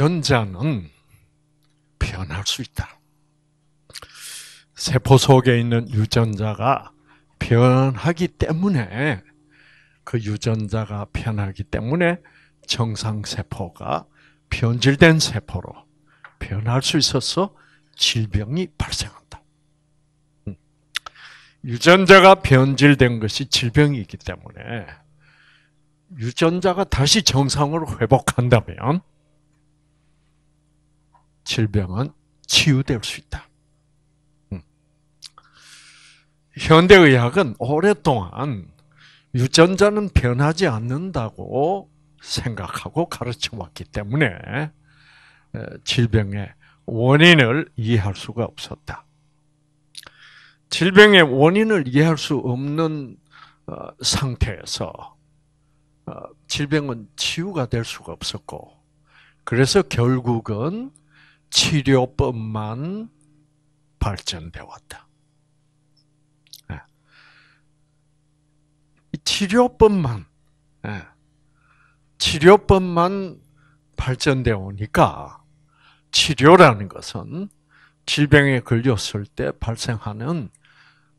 전자는 변할 수 있다. 세포 속에 있는 유전자가 변하기 때문에 그 유전자가 변하기 때문에 정상 세포가 변질된 세포로 변할 수 있어서 질병이 발생한다. 음. 유전자가 변질된 것이 질병이기 때문에 유전자가 다시 정상으로 회복한다면 질병은 치유될 수 있다. 음. 현대의학은 오랫동안 유전자는 변하지 않는다고 생각하고 가르쳐 왔기 때문에 질병의 원인을 이해할 수가 없었다. 질병의 원인을 이해할 수 없는 어, 상태에서 어, 질병은 치유가 될 수가 없었고, 그래서 결국은 치료법만 발전돼 왔다. 예. 치료법만 예. 치료법만 발전되어 오니까 치료라는 것은 질병에 걸렸을 때 발생하는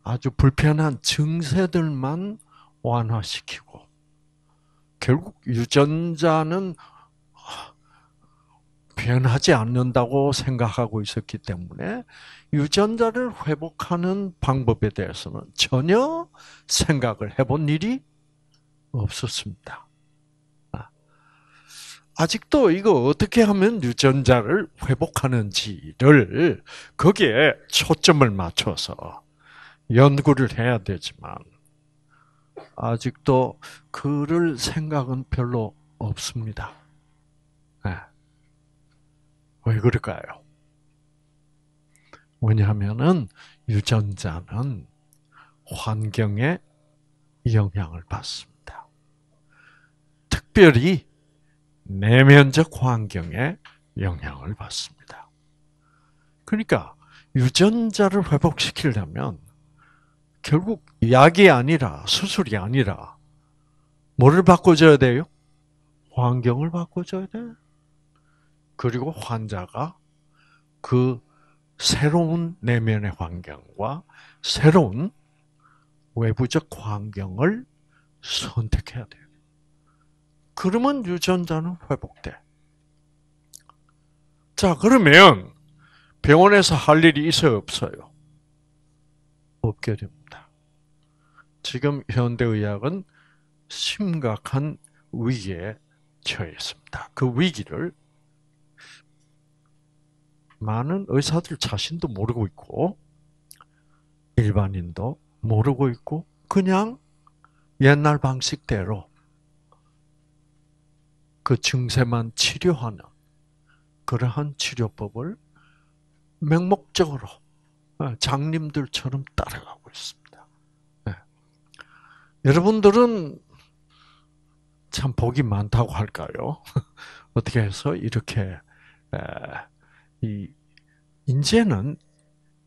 아주 불편한 증세들만 완화시키고 결국 유전자는 변하지 않는다고 생각하고 있었기 때문에 유전자를 회복하는 방법에 대해서는 전혀 생각을 해본 일이 없었습니다. 아, 아직도 이거 어떻게 하면 유전자를 회복하는지를 거기에 초점을 맞춰서 연구를 해야 되지만 아직도 그럴 생각은 별로 없습니다. 네. 왜 그럴까요? 왜냐하면은 유전자는 환경에 영향을 받습니다. 특별히 내면적 환경에 영향을 받습니다. 그러니까 유전자를 회복시키려면 결국 약이 아니라 수술이 아니라 뭐를 바꿔줘야 돼요? 환경을 바꿔줘야 돼. 그리고 환자가 그 새로운 내면의 환경과 새로운 외부적 환경을 선택해야 돼요. 그러면 유전자는 회복돼. 자, 그러면 병원에서 할 일이 있어요, 없어요? 없게 됩니다. 지금 현대의학은 심각한 위기에 처해 습니다그 위기를 많은 의사들 자신도 모르고 있고 일반인도 모르고 있고 그냥 옛날 방식대로 그 증세만 치료하는 그러한 치료법을 맹목적으로 예, 장님들처럼 따라가고 있습니다. 네. 여러분들은 참 복이 많다고 할까요? 어떻게 해서 이렇게 이 이제는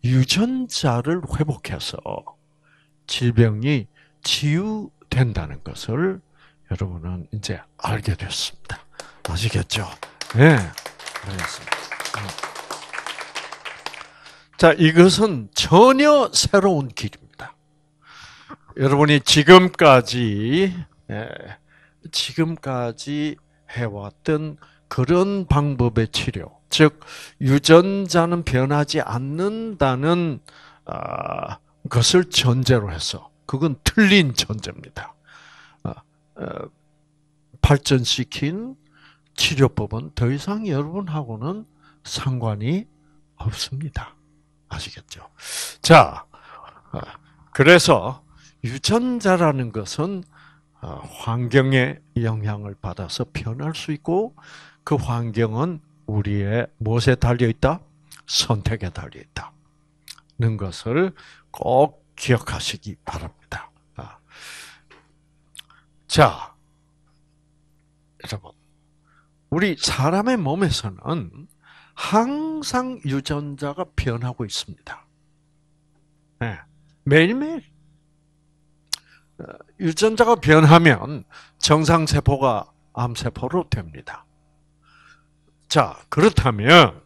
유전자를 회복해서 질병이 치유된다는 것을 여러분은 이제 알게 됐습니다. 아시겠죠? 예. 네. 알겠습니다. 네. 자, 이것은 전혀 새로운 길입니다. 여러분이 지금까지, 예, 지금까지 해왔던 그런 방법의 치료, 즉 유전자는 변하지 않는다는 아, 것을 전제로 해서 그건 틀린 전제입니다. 아, 어, 발전시킨 치료법은 더 이상 여러분하고는 상관이 없습니다. 아시겠죠? 자, 어, 그래서 유전자라는 것은 어, 환경의 영향을 받아서 변할 수 있고 그 환경은 우리의 무엇에 달려 있다? 선택에 달려 있다는 것을 꼭 기억하시기 바랍니다. 아. 자, 여러분, 우리 사람의 몸에서는 항상 유전자가 변하고 있습니다. 네. 매일매일 어, 유전자가 변하면 정상세포가 암세포로 됩니다. 자, 그렇다면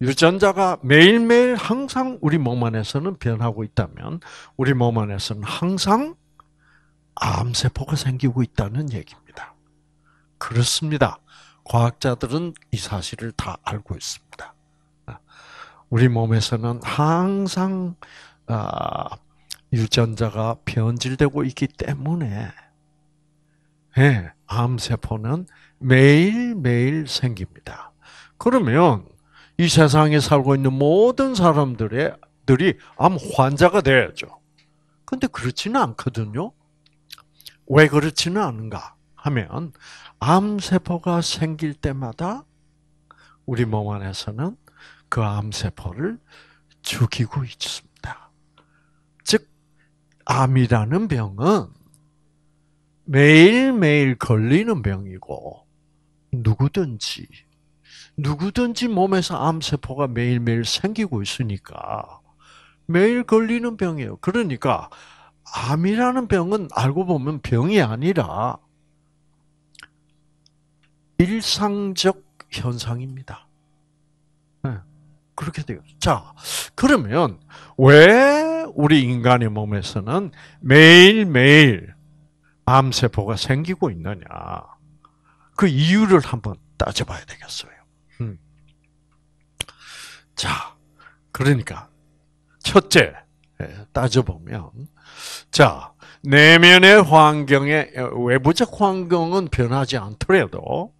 유전자가 매일매일 항상 우리 몸 안에서는 변하고 있다면 우리 몸 안에서는 항상 암세포가 생기고 있다는 얘기입니다. 그렇습니다. 과학자들은 이 사실을 다 알고 있습니다. 우리 몸에서는 항상 아, 유전자가 변질되고 있기 때문에 예, 암세포는 매일매일 생깁니다. 그러면 이 세상에 살고 있는 모든 사람들이암 환자가 돼야죠. 근데 그렇지는 않거든요. 왜 그렇지는 않은가 하면 암 세포가 생길 때마다 우리 몸 안에서는 그암 세포를 죽이고 있습니다. 즉 암이라는 병은 매일매일 걸리는 병이고 누구든지 누구든지 몸에서 암세포가 매일매일 생기고 있으니까 매일 걸리는 병이에요. 그러니까 암이라는 병은 알고 보면 병이 아니라 일상적 현상입니다. 네, 그렇게 돼요. 자, 그러면 왜 우리 인간의 몸에서는 매일매일 암세포가 생기고 있느냐? 그 이유를 한번 따져봐야 되겠어요. 음. 자, 그러니까 첫째 예, 따져보면 자 내면의 환경에 어, 외부적 환경은 변하지 않더라도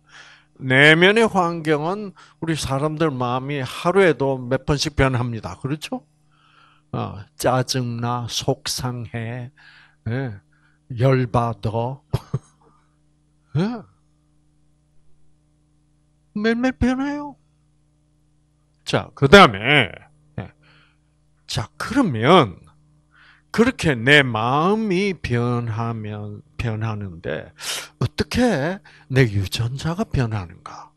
내면의 환경은 우리 사람들 마음이 하루에도 몇 번씩 변합니다. 그렇죠? 어, 짜증나, 속상해, 예, 열받아. 예? 매일매일 변해요. 자, 그 다음에, 네. 자, 그러면, 그렇게 내 마음이 변하면, 변하는데, 어떻게 내 유전자가 변하는가?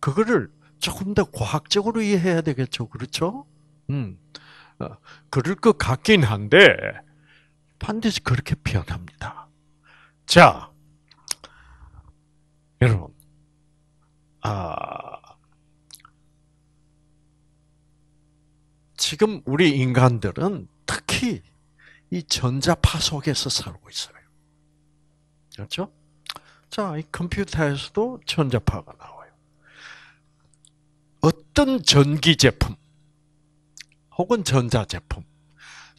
그거를 조금 더 과학적으로 이해해야 되겠죠. 그렇죠? 음, 어, 그럴 것 같긴 한데, 반드시 그렇게 변합니다. 자, 여러분. 아, 지금 우리 인간들은 특히 이 전자파 속에서 살고 있어요. 그렇죠? 자, 이 컴퓨터에서도 전자파가 나와요. 어떤 전기 제품 혹은 전자 제품,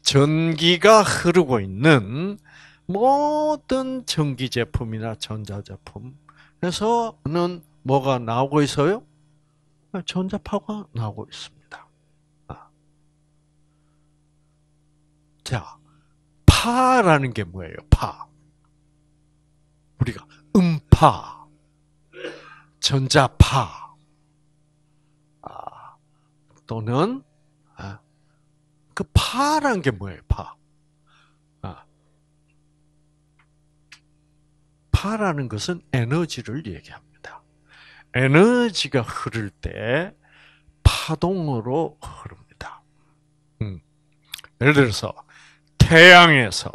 전기가 흐르고 있는 모든 전기 제품이나 전자 제품에서는 뭐가 나오고 있어요? 전자파가 나오고 있습니다. 아. 자, 파라는 게 뭐예요? 파. 우리가 음파, 전자파, 아, 또는 아, 그 파란 게 뭐예요? 파. 파라는 것은 에너지를 얘기합니다. 에너지가 흐를 때 파동으로 흐릅니다. 음. 예를 들어서 태양에서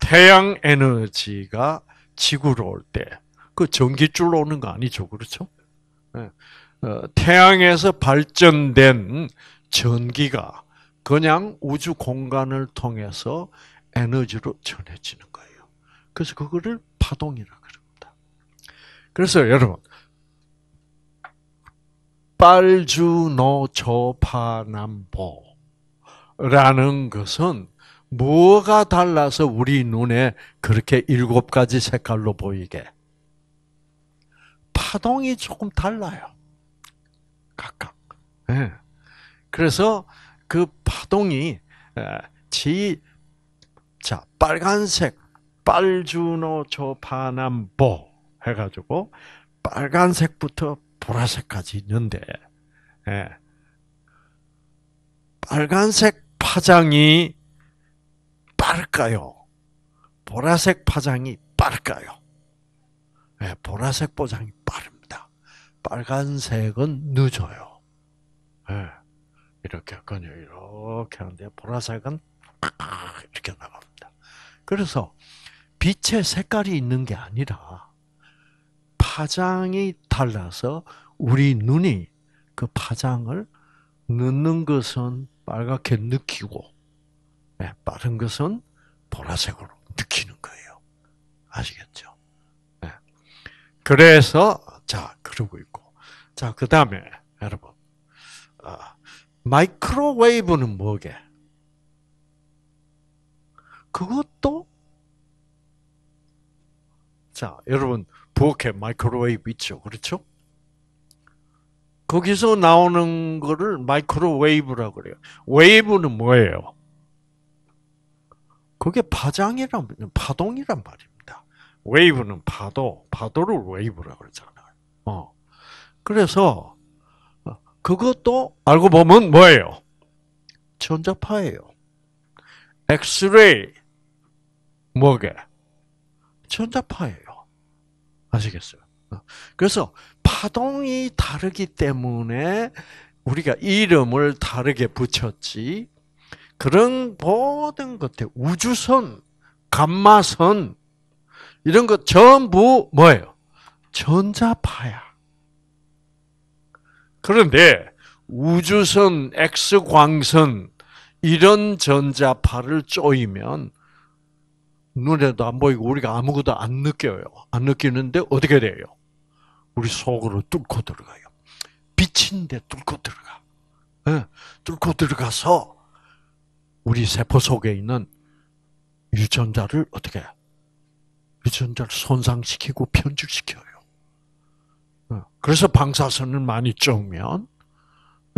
태양 에너지가 지구로 올 때 그 전기줄로 오는 거 아니죠, 그렇죠? 예. 어, 태양에서 발전된 전기가 그냥 우주 공간을 통해서 에너지로 전해지는 거예요. 그래서 그거를 파동이라고. 그래서 여러분 빨주노초파남보라는 것은 뭐가 달라서 우리 눈에 그렇게 일곱 가지 색깔로 보이게 파동이 조금 달라요. 각각. 네. 그래서 그 파동이 지, 자, 빨간색, 빨주노 초파남보. 해가지고 빨간색부터 보라색까지 있는데 예. 빨간색 파장이 빠를까요? 보라색 파장이 빠를까요? 예, 보라색 포장이 빠릅니다. 빨간색은 늦어요. 예, 이렇게 그요 이렇게 하는데 보라색은 이렇게 나갑니다. 그래서 빛의 색깔이 있는 게 아니라 파장이 달라서 우리 눈이 그 파장을 넣는 것은 빨갛게 느끼고 예, 빠른 것은 보라색으로 느끼는 거예요. 아시겠죠? 예. 그래서 자 그러고 있고 자그 다음에 여러분 어, 마이크로웨이브는 뭐게? 그것도 자 여러분 부엌에 마이크로웨이브 있죠. 그렇죠? 거기서 나오는 거를 마이크로웨이브라고 그래요. 웨이브는 뭐예요? 그게 파장이란 파동이란 말입니다. 웨이브는 파도, 파도를 웨이브라고 그러잖아요. 어. 그래서 어, 그것도 알고 보면 뭐예요? 전자파예요. 엑스레이 뭐게? 전자파예요. 아시겠어요? 어. 그래서 파동이 다르기 때문에 우리가 이름을 다르게 붙였지. 그런 모든 것들, 우주선, 감마선, 이런 것 전부 뭐예요? 전자파야. 그런데 우주선, X광선, 이런 전자파를 쪼이면 눈에도 안 보이고 우리가 아무것도 안 느껴요. 안 느끼는데 어떻게 돼요? 우리 속으로 뚫고 들어가요. 빛인데 뚫고 들어가. 네? 뚫고 들어가서 우리 세포 속에 있는 유전자를 어떻게 유전자를 손상시키고 변질시켜요. 예, 그래서 방사선을 많이 쬐면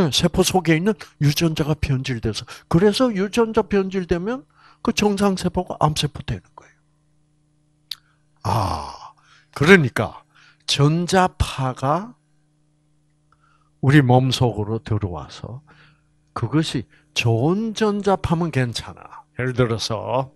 예, 세포 속에 있는 유전자가 변질돼서 그래서 유전자 변질되면 그 정상세포가 암세포 되는 거예요. 아, 그러니까 전자파가 우리 몸 속으로 들어와서 그것이 좋은 전자파면 괜찮아. 예를 들어서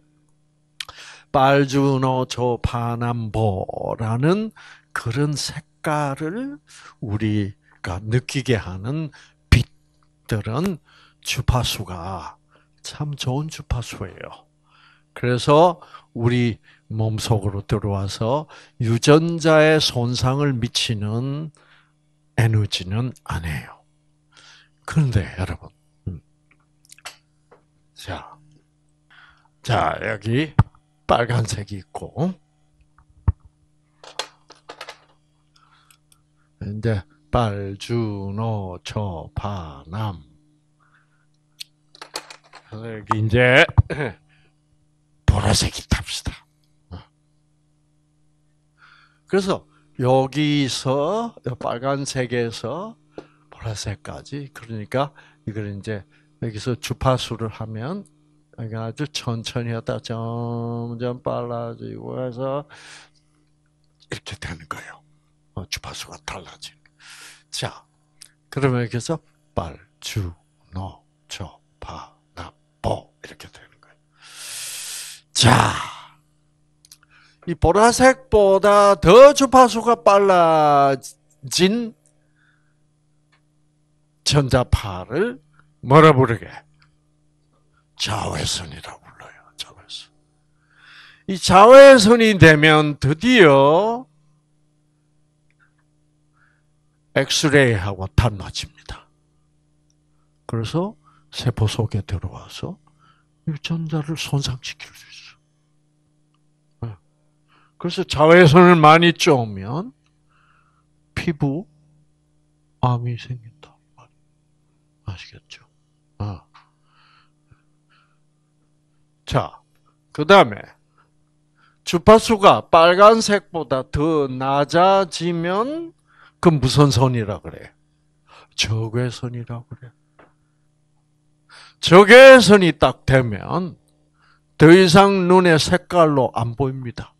빨주노초파남보라는 그런 색깔을 우리가 느끼게 하는 빛들은 주파수가 참 좋은 주파수예요. 그래서 우리 몸속으로 들어와서 유전자의 손상을 미치는 에너지는 안 해요. 그런데 여러분, 음. 자, 자 여기 빨간색이 있고, 이제 빨주노초파남 어, 이제 보라색이 탑시다. 어. 그래서 여기서 빨간색에서 보라색까지 그러니까 이걸 이제 여기서 주파수를 하면 그러 아주 천천히 하다 점점 빨라지고 해서 이렇게 되는 거예요. 어, 주파수가 달라진. 자, 그러면 여기서 빨, 주, 노, 저, 파, 이렇게 되는 거예요. 자, 이 보라색보다 더 주파수가 빨라진 전자파를 뭐라 부르게? 자외선이라고 불러요. 자외선. 이 자외선이 되면 드디어 엑스레이하고 닮아집니다. 그래서 세포 속에 들어와서 유전자를 손상시킬 수 있어. 예. 그래서 자외선을 많이 쬐면 피부 암이 생긴다. 아시겠죠? 예. 자, 그 다음에 주파수가 빨간색보다 더 낮아지면 그 무슨 선이라 그래? 적외선이라 그래. 적외선이 딱 되면 더 이상 눈의 색깔로 안 보입니다.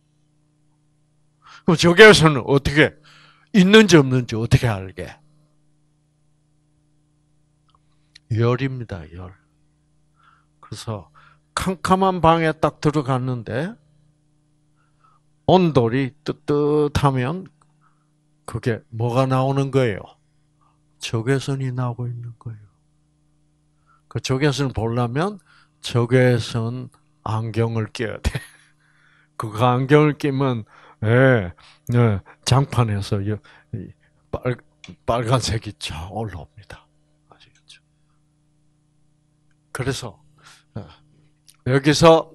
그럼 적외선은 어떻게 있는지 없는지 어떻게 알게? 열입니다, 열. 그래서 캄캄한 방에 딱 들어갔는데 온돌이 뜨뜻하면 그게 뭐가 나오는 거예요? 적외선이 나오고 있는 거예요. 그 적외선을 보려면 적외선 안경을 껴야 돼. 그 안경을 끼면 예, 예, 장판에서 빨, 빨간색이 쫙 올라옵니다. 아시겠죠? 그래서 예, 여기서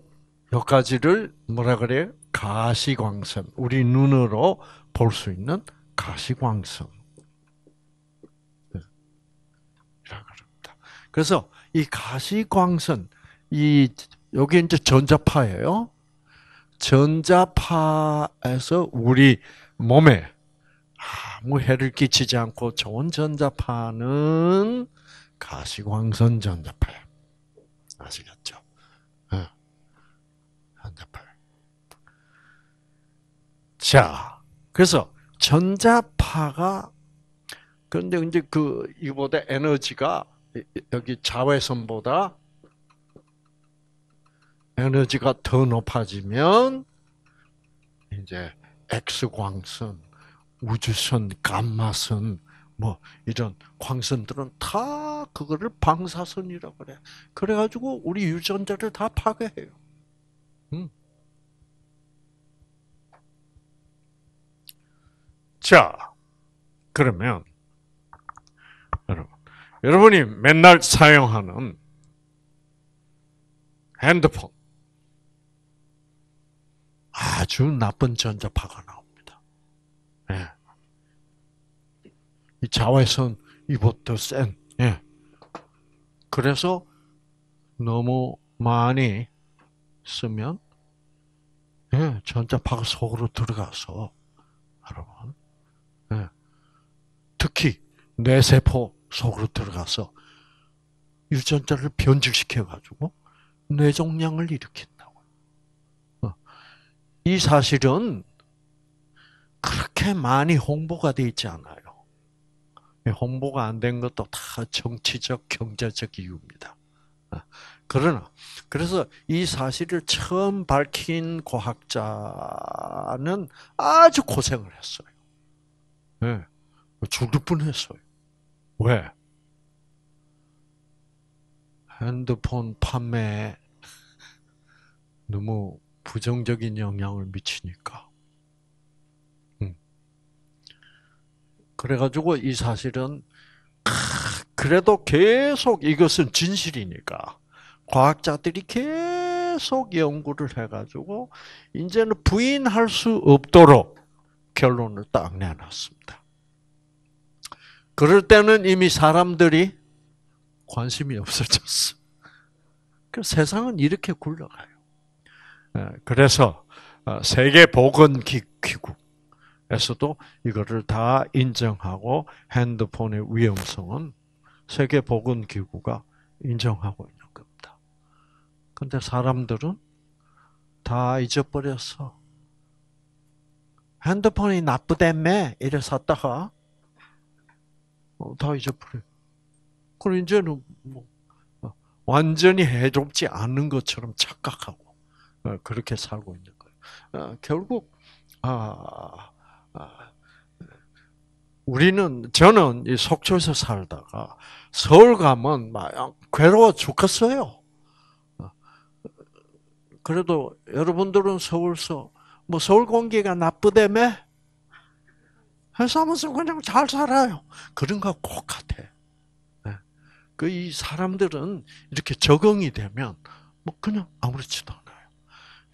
여기까지를 뭐라 그래요? 가시광선. 우리 눈으로 볼 수 있는 가시광선. 예, 그래서 이 가시광선 이 여기 이제 전자파예요. 전자파에서 우리 몸에 아무 해를 끼치지 않고 좋은 전자파는 가시광선 전자파예요. 아시겠죠? 예. 전자파. 자, 그래서 전자파가 그런데 이제 그 이보다 에너지가 여기 자외선보다 에너지가 더 높아지면 이제 X광선, 우주선, 감마선 뭐 이런 광선들은 다 그거를 방사선이라고 그래. 그래가지고 우리 유전자를 다 파괴해요. 음. 자, 그러면 여러분이 맨날 사용하는 핸드폰 아주 나쁜 전자파가 나옵니다. 예. 이 자외선 이보다 센. 예. 그래서 너무 많이 쓰면 예, 전자파가 속으로 들어가서 여러분 예. 특히 뇌세포 속으로 들어가서 유전자를 변질시켜가지고 뇌종양을 일으킨다고. 어. 이 사실은 그렇게 많이 홍보가 돼 있지 않아요. 예, 홍보가 안 된 것도 다 정치적, 경제적 이유입니다. 어. 그러나 그래서 이 사실을 처음 밝힌 과학자는 아주 고생을 했어요. 예, 죽을 뭐 뻔했어요. 왜? 핸드폰 판매에 너무 부정적인 영향을 미치니까. 음. 그래가지고 이 사실은 그래도 계속 이것은 진실이니까 과학자들이 계속 연구를 해가지고 이제는 부인할 수 없도록 결론을 딱 내놨습니다. 그럴 때는 이미 사람들이 관심이 없어졌어. 그 세상은 이렇게 굴러가요. 예, 그래서 어, 세계보건기구에서도 이거를 다 인정하고 핸드폰의 위험성은 세계보건기구가 인정하고 있는 겁니다. 근데 사람들은 다 잊어버렸어. 핸드폰이 나쁘다며 이래 샀다가 어, 다 잊어버려. 그럼 이제는 뭐 어, 완전히 해롭지 않은 것처럼 착각하고 어, 그렇게 살고 있는 거예요. 어, 결국 아, 아, 우리는 저는 이 속초에서 살다가 서울 가면 막 괴로워 죽겠어요. 어, 그래도 여러분들은 서울서 뭐 서울 공기가 나쁘다며 회사하면서 그냥 잘 살아요. 그런 거꼭 같아. 네. 그이 사람들은 이렇게 적응이 되면 뭐 그냥 아무렇지도 않아요.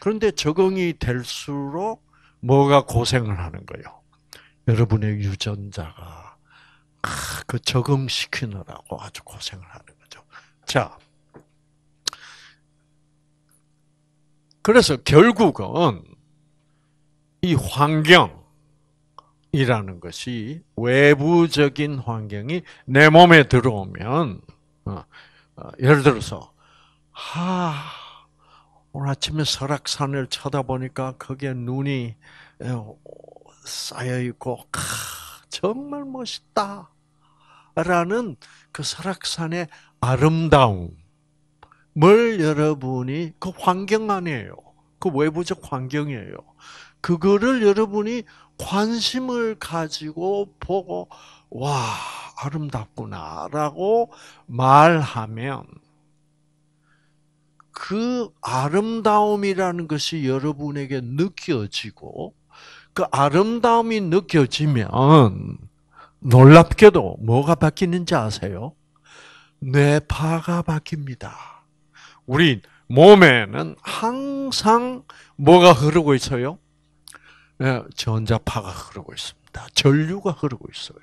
그런데 적응이 될수록 뭐가 고생을 하는 거예요. 여러분의 유전자가 아, 그 적응시키느라고 아주 고생을 하는 거죠. 자, 그래서 결국은 이 환경, 이라는 것이 외부적인 환경이 내 몸에 들어오면 어, 어, 예를 들어서 하 오늘 아침에 설악산을 쳐다보니까 거기에 눈이 쌓여 있고 정말 멋있다라는 그 설악산의 아름다움을 여러분이 그 환경 아니에요. 그 외부적 환경이에요. 그거를 여러분이 관심을 가지고 보고 와 아름답구나라고 말하면 그 아름다움이라는 것이 여러분에게 느껴지고 그 아름다움이 느껴지면 놀랍게도 뭐가 바뀌는지 아세요? 뇌파가 바뀝니다. 우리 몸에는 항상 뭐가 흐르고 있어요? 네, 전자파가 흐르고 있습니다. 전류가 흐르고 있어요.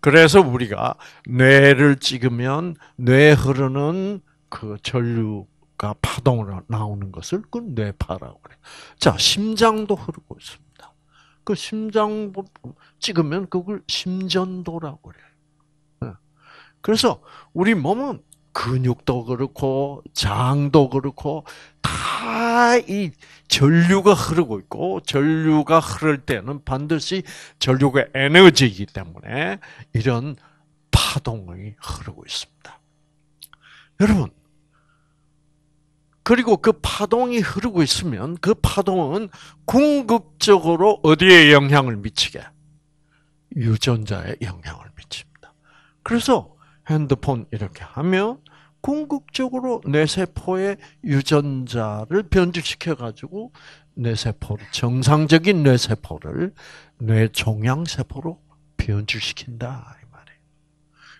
그래서 우리가 뇌를 찍으면 뇌 흐르는 그 전류가 파동으로 나오는 것을 그 뇌파라고 그래. 자, 심장도 흐르고 있습니다. 그 심장 찍으면 그걸 심전도라고 그래요. 네. 그래서 우리 몸은 근육도 그렇고 장도 그렇고 다이 전류가 흐르고 있고 전류가 흐를 때는 반드시 전류가 에너지이기 때문에 이런 파동이 흐르고 있습니다. 여러분 그리고 그 파동이 흐르고 있으면 그 파동은 궁극적으로 어디에 영향을 미치게? 유전자에 영향을 미칩니다. 그래서 핸드폰 이렇게 하면 궁극적으로 뇌세포의 유전자를 변질시켜가지고 뇌세포 정상적인 뇌세포를 뇌종양세포로 변질시킨다. 이 말이에요.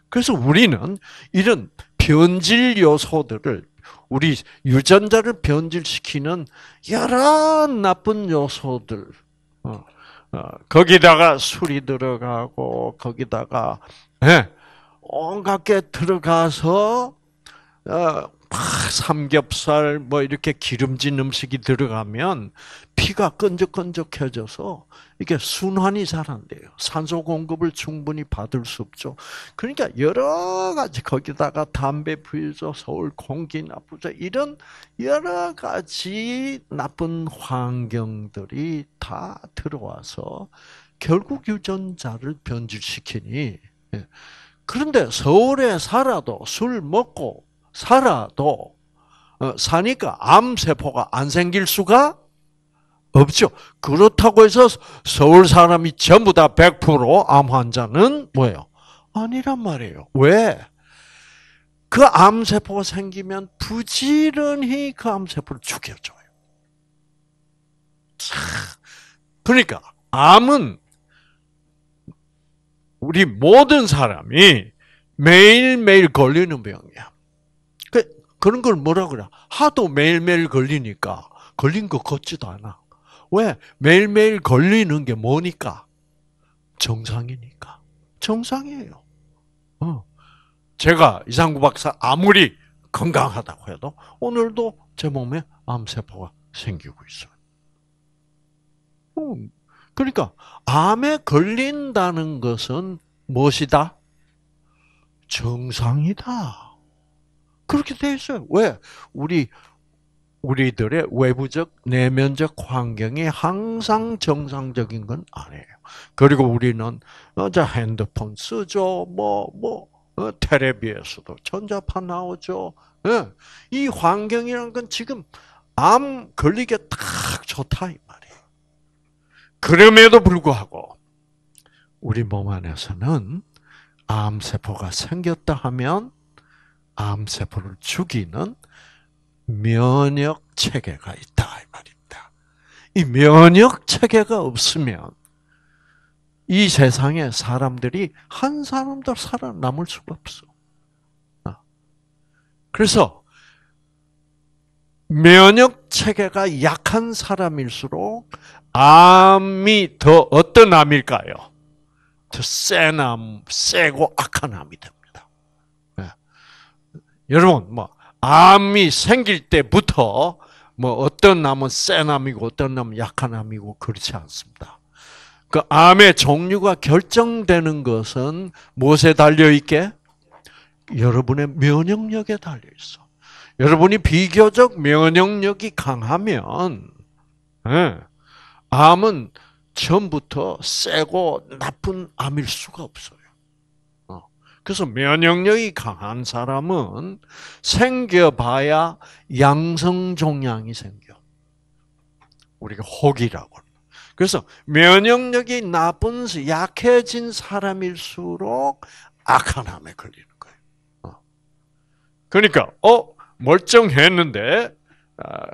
그래서 우리는 이런 변질 요소들을 우리 유전자를 변질시키는 여러 나쁜 요소들, 어, 어, 거기다가 술이 들어가고, 거기다가, 예, 온갖 게 들어가서 어, 막 삼겹살 뭐 이렇게 기름진 음식이 들어가면 피가 끈적끈적해져서 이게 순환이 잘 안 돼요. 산소 공급을 충분히 받을 수 없죠. 그러니까 여러 가지 거기다가 담배 피우죠. 서울 공기 나쁘죠. 이런 여러 가지 나쁜 환경들이 다 들어와서 결국 유전자를 변질시키니 예. 그런데 서울에 살아도 술 먹고 살아도 어, 사니까 암세포가 안 생길 수가 없죠. 그렇다고 해서 서울 사람이 전부 다 100%암 환자는 뭐예요? 아니란 말이에요. 왜? 그 암세포가 생기면 부지런히 그 암세포를 죽여줘요. 그러니까 암은 우리 모든 사람이 매일매일 걸리는 병이야. 그런 걸 뭐라 그래? 하도 매일매일 걸리니까 걸린 것 같지도 않아. 왜? 매일매일 걸리는 게 뭐니까? 정상이니까. 정상이에요. 어. 제가 이상구 박사 아무리 건강하다고 해도 오늘도 제 몸에 암세포가 생기고 있어요. 음. 그러니까 암에 걸린다는 것은 무엇이다? 정상이다. 그렇게 돼 있어요. 왜? 우리 우리들의 외부적, 내면적 환경이 항상 정상적인 건 아니에요. 그리고 우리는 어, 자 핸드폰 쓰죠, 뭐뭐 뭐, 어, 텔레비에서도 전자파 나오죠. 예. 이 환경이란 건 지금 암 걸리게 딱 좋다 이 말이에요. 그럼에도 불구하고 우리 몸 안에서는 암세포가 생겼다 하면 암세포를 죽이는 면역 체계가 있다 이 말입니다. 이 면역 체계가 없으면 이 세상에 사람들이 한 사람도 살아남을 수가 없어. 아. 그래서 면역 체계가 약한 사람일수록 암이 더 어떤 암일까요? 더센 암, 세고 악한 암이 됩니다. 여러분 뭐 암이 생길 때부터 뭐 어떤 암은 센 암이고 어떤 암은 약한 암이고 그렇지 않습니다. 그 암의 종류가 결정되는 것은 무엇에 달려 있게? 여러분의 면역력에 달려 있어. 여러분이 비교적 면역력이 강하면 네, 암은 처음부터 세고 나쁜 암일 수가 없어 그래서 면역력이 강한 사람은 생겨봐야 양성 종양이 생겨. 우리가 혹이라고. 그래서 면역력이 나쁜, 약해진 사람일수록 악한 암에 걸리는 거예요. 어. 그러니까 어 멀쩡했는데 아,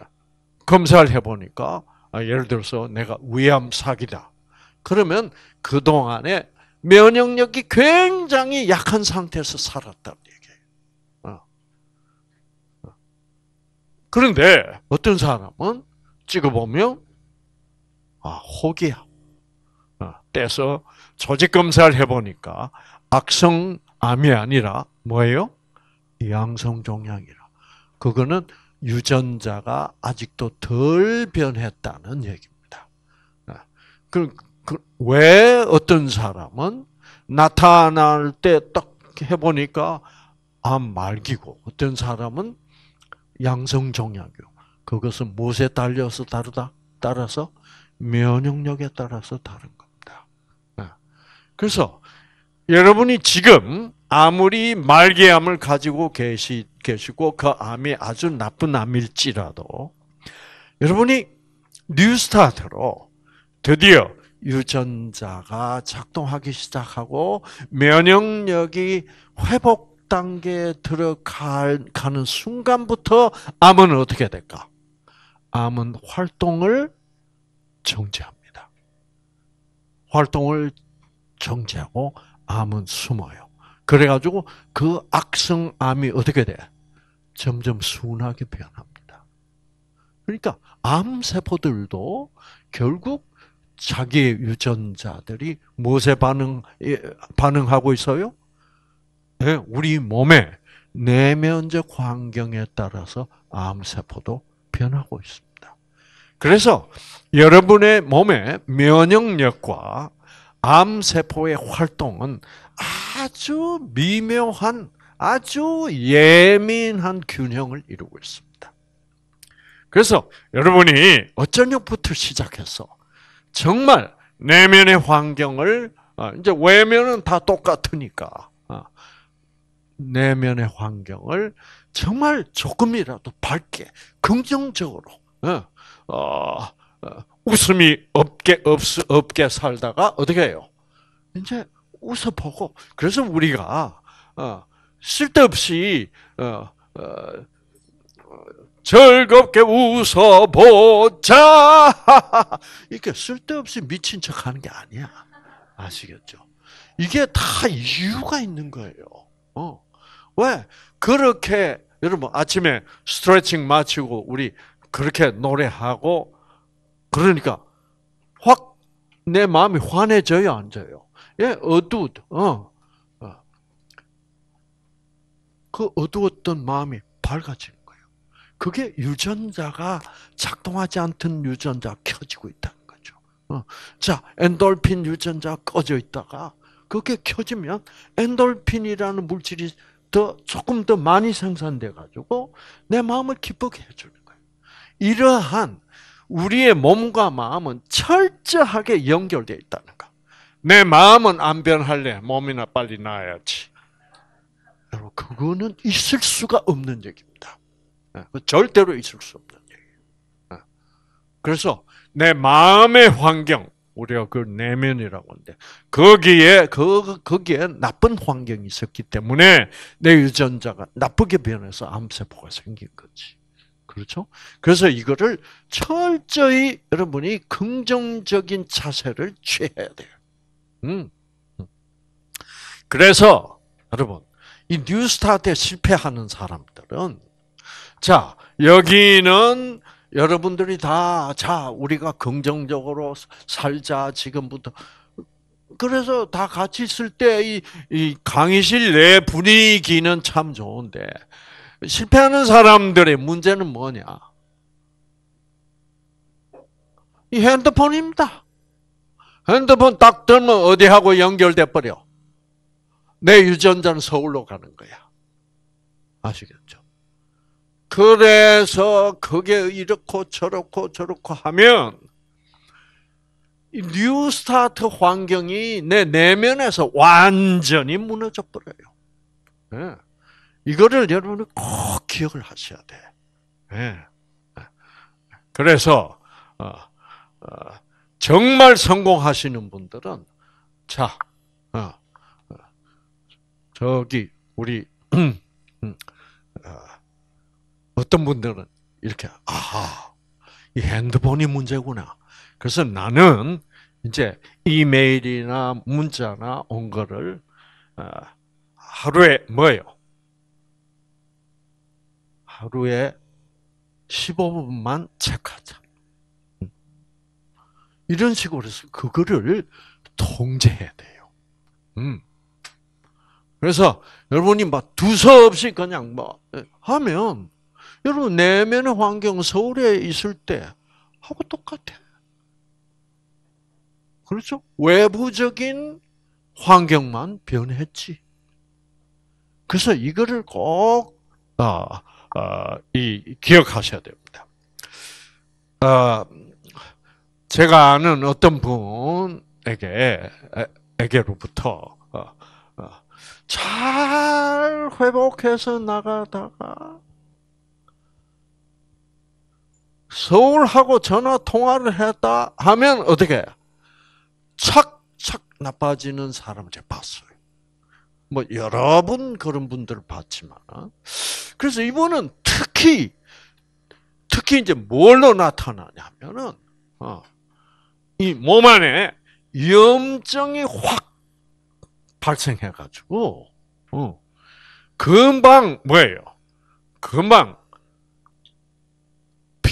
검사를 해보니까 아, 예를 들어서 내가 위암 사기다. 그러면 그 동안에 면역력이 굉장히 약한 상태에서 살았다는 얘기예요. 어. 어. 그런데 어떤 사람은 찍어보면 아, 혹이야. 어, 떼서 조직 검사를 해보니까 악성 암이 아니라 뭐예요? 양성 종양이라. 그거는 유전자가 아직도 덜 변했다는 얘기입니다. 그럼 그, 왜 어떤 사람은 나타날 때 딱 해보니까 암 아, 말기고 어떤 사람은 양성 종양이요. 그것은 무엇에 달려서 다르다? 따라서 면역력에 따라서 다른 겁니다. 네. 그래서 여러분이 지금 아무리 말기암을 가지고 계시, 계시고 그 암이 아주 나쁜 암일지라도 여러분이 뉴스타트로 드디어 유전자가 작동하기 시작하고 면역력이 회복 단계에 들어가는 순간부터 암은 어떻게 될까? 암은 활동을 정지합니다. 활동을 정지하고 암은 숨어요. 그래가지고 그 악성 암이 어떻게 돼? 점점 순하게 변합니다. 그러니까 암세포들도 결국 자기 유전자들이 무엇에 반응 예, 반응하고 있어요? 네, 우리 몸의 내면적 환경에 따라서 암세포도 변하고 있습니다. 그래서 여러분의 몸의 면역력과 암세포의 활동은 아주 미묘한, 아주 예민한 균형을 이루고 있습니다. 그래서 여러분이 어쩌력부터 시작해서 정말 내면의 환경을 어, 이제 외면은 다 똑같으니까 어, 내면의 환경을 정말 조금이라도 밝게 긍정적으로 어, 웃음이 없게 없, 없게 살다가 어떻게 해요? 이제 웃어보고 그래서 우리가 쓸데없이 즐겁게 웃어보자. 이렇게 쓸데없이 미친 척 하는 게 아니야. 아시겠죠? 이게 다 이유가 있는 거예요. 어. 왜? 그렇게, 여러분, 아침에 스트레칭 마치고, 우리 그렇게 노래하고, 그러니까 확 내 마음이 환해져요, 안 져요? 예, 어두, 어. 어. 그 어두웠던 마음이 밝아집니다. 그게 유전자가 작동하지 않던 유전자 켜지고 있다는 거죠. 어. 자, 엔돌핀 유전자 꺼져 있다가 그게 켜지면 엔돌핀이라는 물질이 더 조금 더 많이 생산돼 가지고 내 마음을 기쁘게 해주는 거예요. 이러한 우리의 몸과 마음은 철저하게 연결되 있다는 거. 내 마음은 안 변할래. 몸이나 빨리 나아야지. 여러분 그거는 있을 수가 없는 얘기입니다. 예, 그 절대로 있을 수 없는 얘기예요. 그래서 내 마음의 환경, 우리가 그 내면이라고 하는데 거기에 그 거기에 나쁜 환경이 있었기 때문에 내 유전자가 나쁘게 변해서 암세포가 생긴 거지. 그렇죠? 그래서 이거를 철저히 여러분이 긍정적인 자세를 취해야 돼요. 음. 그래서 여러분 이 뉴스타트에 실패하는 사람들은 자, 여기는 여러분들이 다, 자, 우리가 긍정적으로 살자, 지금부터. 그래서 다 같이 있을 때 이, 이 강의실 내 분위기는 참 좋은데, 실패하는 사람들의 문제는 뭐냐? 이 핸드폰입니다. 핸드폰 딱 들면 어디하고 연결돼 버려. 내 유전자는 서울로 가는 거야. 아시겠죠? 그래서 그게 이렇고 저렇고 저렇고 하면 뉴 스타트 환경이 내 내면에서 완전히 무너져 버려요. 네. 이거를 여러분은 꼭 기억을 하셔야 돼. 네. 그래서 어, 어, 정말 성공하시는 분들은 자 어, 어 저기 우리 음, 어, 어떤 분들은 이렇게 아하 이 핸드폰이 문제구나. 그래서 나는 이제 이메일이나 문자나 온 거를 어, 하루에 뭐요? 하루에 15분만 체크하자. 음. 이런 식으로 해서 그거를 통제해야 돼요. 음. 그래서 여러분이 막 두서없이 그냥 뭐 예, 하면 여러분 내면의 환경 서울에 있을 때 하고 똑같아. 그렇죠? 외부적인 환경만 변했지. 그래서 이거를 꼭 아, 아, 이, 기억하셔야 됩니다. 아, 제가 아는 어떤 분에게 에게로부터 어, 어, 잘 회복해서 나가다가 서울하고 전화 통화를 했다 하면 어떻게 착착 나빠지는 사람을 제가 봤어요. 뭐 여러 분 그런 분들 봤지만 그래서 이분은 특히 특히 이제 뭘로 나타나냐면은 어, 이몸 안에 염증이 확 발생해가지고 어, 금방 뭐예요? 금방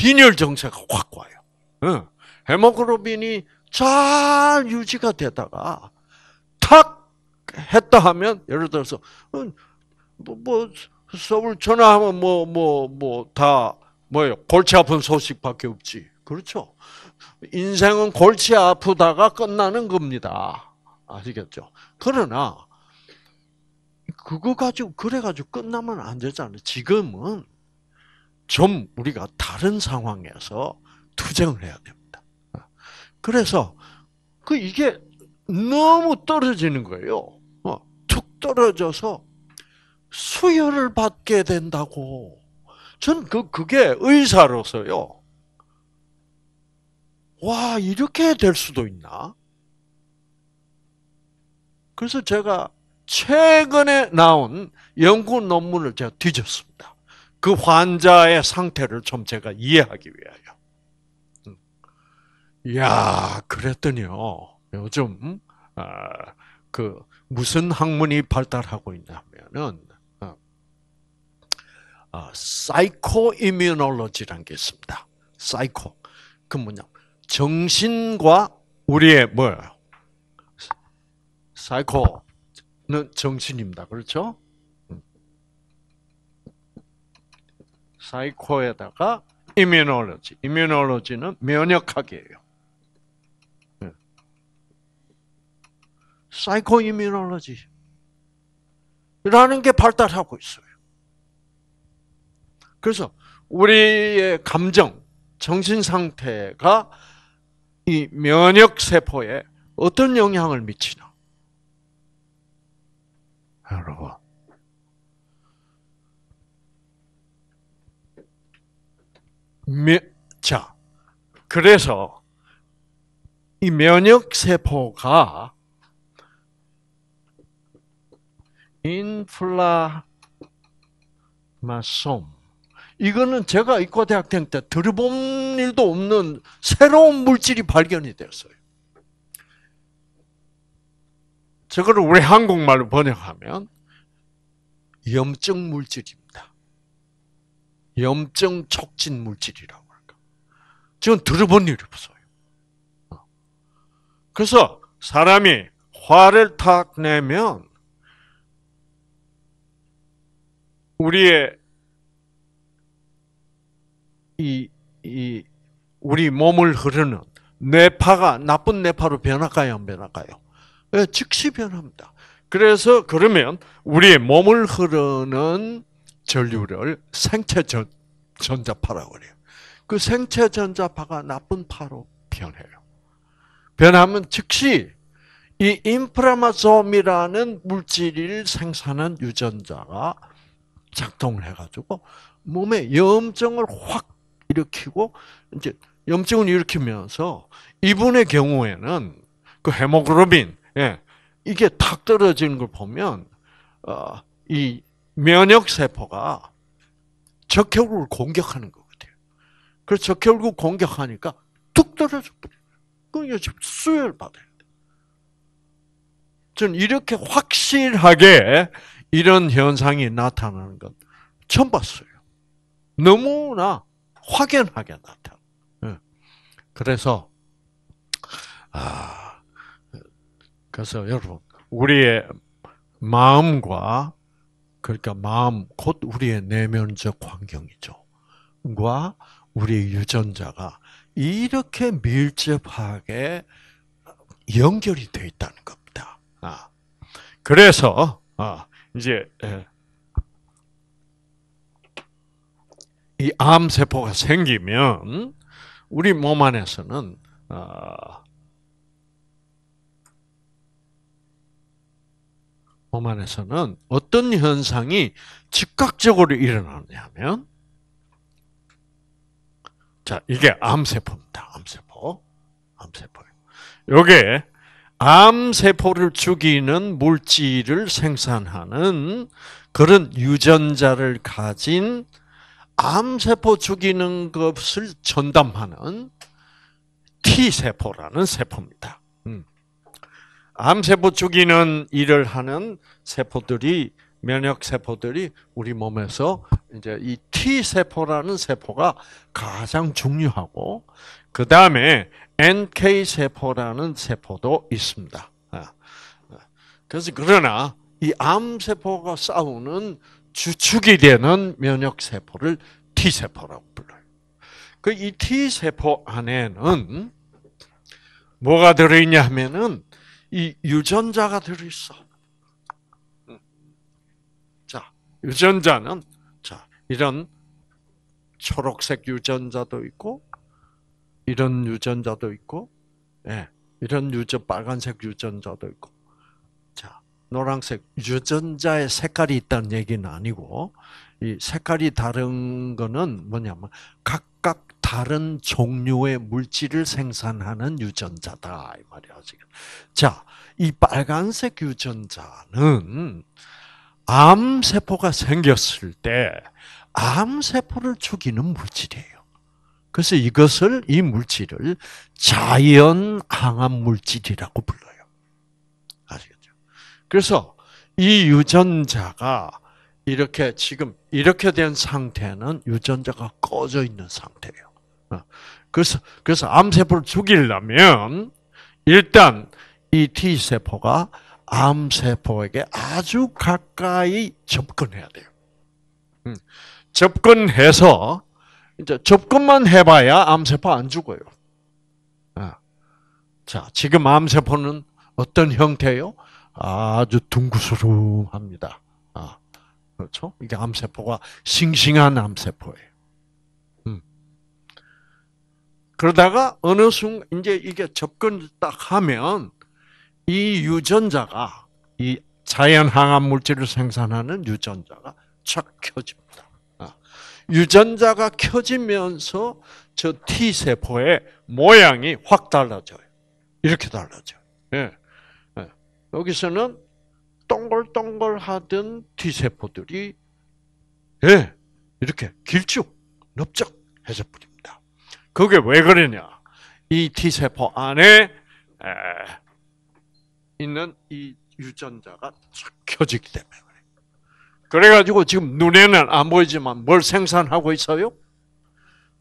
빈혈 정체가확 와요. 헤모글로빈이 잘 유지가 되다가 탁 했다 하면 예를 들어서 뭐, 뭐 서울 전화하면 뭐 뭐 뭐 다 뭐예요 골치 아픈 소식밖에 없지. 그렇죠. 인생은 골치 아프다가 끝나는 겁니다. 아시겠죠? 그러나 그거 가지고 그래 가지고 끝나면 안 되잖아요. 지금은 좀 우리가 다른 상황에서 투쟁을 해야 됩니다. 그래서 그 이게 너무 떨어지는 거예요. 어, 툭 떨어져서 수혈을 받게 된다고. 전 그, 그게 의사로서요. 와, 이렇게 될 수도 있나? 그래서 제가 최근에 나온 연구 논문을 제가 뒤졌습니다. 그 환자의 상태를 좀 제가 이해하기 위하여. 음. 야 그랬더니요. 요즘 아, 그 무슨 학문이 발달하고 있냐면은 사이코 어, 이뮤놀로지라는 아, 게 있습니다. 사이코 그 뭐냐 정신과 우리의 뭐예요? 사이코는 정신입니다. 그렇죠? 사이코에다가 이뮤놀로지. 이뮤놀로지는 면역학이에요. 예. 사이코 이뮤놀로지라는 게 발달하고 있어요. 그래서 우리의 감정, 정신 상태가 이 면역 세포에 어떤 영향을 미치나? 여러분, 자, 그래서 이 면역 세포가 인플라마솜 이거는 제가 이과 대학생 때 들어본 일도 없는 새로운 물질이 발견이 됐어요. 저거를 우리 한국말로 번역하면 염증 물질입니다. 염증 촉진 물질이라고 할까. 저는 들어본 일이 없어요. 그래서 사람이 화를 탁 내면 우리의 이, 이 우리 몸을 흐르는 뇌파가 나쁜 뇌파로 변할까요, 안 변할까요? 네, 즉시 변합니다. 그래서 그러면 우리의 몸을 흐르는 전류를 생체 전, 전자파라고 그래요. 그 생체 전자파가 나쁜 파로 변해요. 변하면 즉시 이 인프라마솜이라는 물질을 생산한 유전자가 작동을 해가지고 몸에 염증을 확 일으키고 이제 염증을 일으키면서 이분의 경우에는 그 헤모글로빈 예, 이게 탁 떨어지는 걸 보면 어, 이 면역세포가 적혈구를 공격하는 거거든요. 그래서 적혈구 공격하니까 툭 떨어져 버려요. 그러 수혈 받아야 전 이렇게 확실하게 이런 현상이 나타나는 건 처음 봤어요. 너무나 확연하게 나타나. 예. 그래서 아 그래서 여러분 우리의 마음과 그러니까 마음 곧 우리의 내면적 환경이죠. 과 우리 유전자가 이렇게 밀접하게 연결이 되어 있다는 겁니다. 아. 그래서 아, 이제 예. 이 암세포가 생기면 우리 몸 안에서는 어, 몸 안에서는 어떤 현상이 즉각적으로 일어나냐면 자 이게 암세포입니다. 암세포, 암세포. 요게 암세포를 죽이는 물질을 생산하는 그런 유전자를 가진 암세포 죽이는 것을 전담하는 T세포라는 세포입니다. 암세포 죽이는 일을 하는 세포들이 면역 세포들이 우리 몸에서 이제 이 T 세포라는 세포가 가장 중요하고 그 다음에 NK 세포라는 세포도 있습니다. 아, 아. 그래서 그러나 이 암세포가 싸우는 주축이 되는 면역 세포를 T 세포라고 불러요. 그 이 T 세포 안에는 뭐가 들어있냐 면은 이 유전자가 들어있어. 자, 유전자는, 자, 이런 초록색 유전자도 있고, 이런 유전자도 있고, 예, 이런 유전, 빨간색 유전자도 있고, 자, 노란색 유전자의 색깔이 있다는 얘기는 아니고, 이 색깔이 다른 거는 뭐냐면, 각 다른 종류의 물질을 생산하는 유전자다 이 말이야 지금. 자, 이 빨간색 유전자는 암 세포가 생겼을 때암 세포를 죽이는 물질이에요. 그래서 이것을 이 물질을 자연 항암 물질이라고 불러요. 아시겠죠? 그래서 이 유전자가 이렇게 지금 이렇게 된 상태는 유전자가 꺼져 있는 상태예요. 그래서 그래서 암세포를 죽이려면 일단 이 T 세포가 암세포에게 아주 가까이 접근해야 돼요. 음. 접근해서 이제 접근만 해봐야 암세포 안 죽어요. 아. 자, 지금 암세포는 어떤 형태요? 아주 둥그스름합니다. 아. 그렇죠? 이게 암세포가 싱싱한 암세포예요. 그러다가 어느 순간 이제 이게 접근을 딱 하면 이 유전자가 이 자연 항암 물질을 생산하는 유전자가 쫙 켜집니다. 아, 유전자가 켜지면서 저 T 세포의 모양이 확 달라져요. 이렇게 달라져. 예. 예. 여기서는 동글동글하던 T 세포들이 예, 이렇게 길쭉 넓적해져 버립니다. 그게 왜 그러냐? 이 T세포 안에 있는 이 유전자가 켜지기 때문에 그래. 그래가지고 지금 눈에는 안 보이지만 뭘 생산하고 있어요?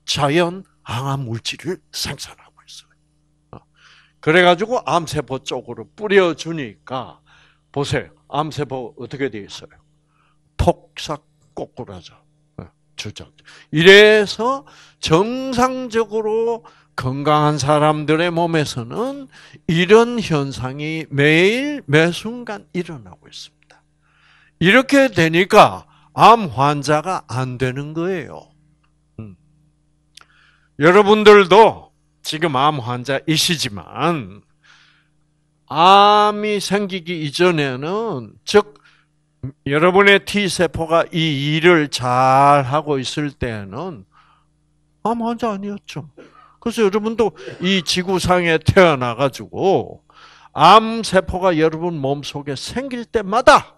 자연 항암 물질을 생산하고 있어요. 그래가지고 암세포 쪽으로 뿌려주니까 보세요. 암세포 어떻게 돼 있어요? 폭삭 꼬꾸라져. 주장. 이래서 정상적으로 건강한 사람들의 몸에서는 이런 현상이 매일 매 순간 일어나고 있습니다. 이렇게 되니까 암 환자가 안 되는 거예요. 음. 여러분들도 지금 암 환자이시지만 암이 생기기 이전에는 즉 여러분의 T세포가 이 일을 잘 하고 있을 때는 암 환자 아니었죠. 그래서 여러분도 이 지구상에 태어나가지고 암세포가 여러분 몸속에 생길 때마다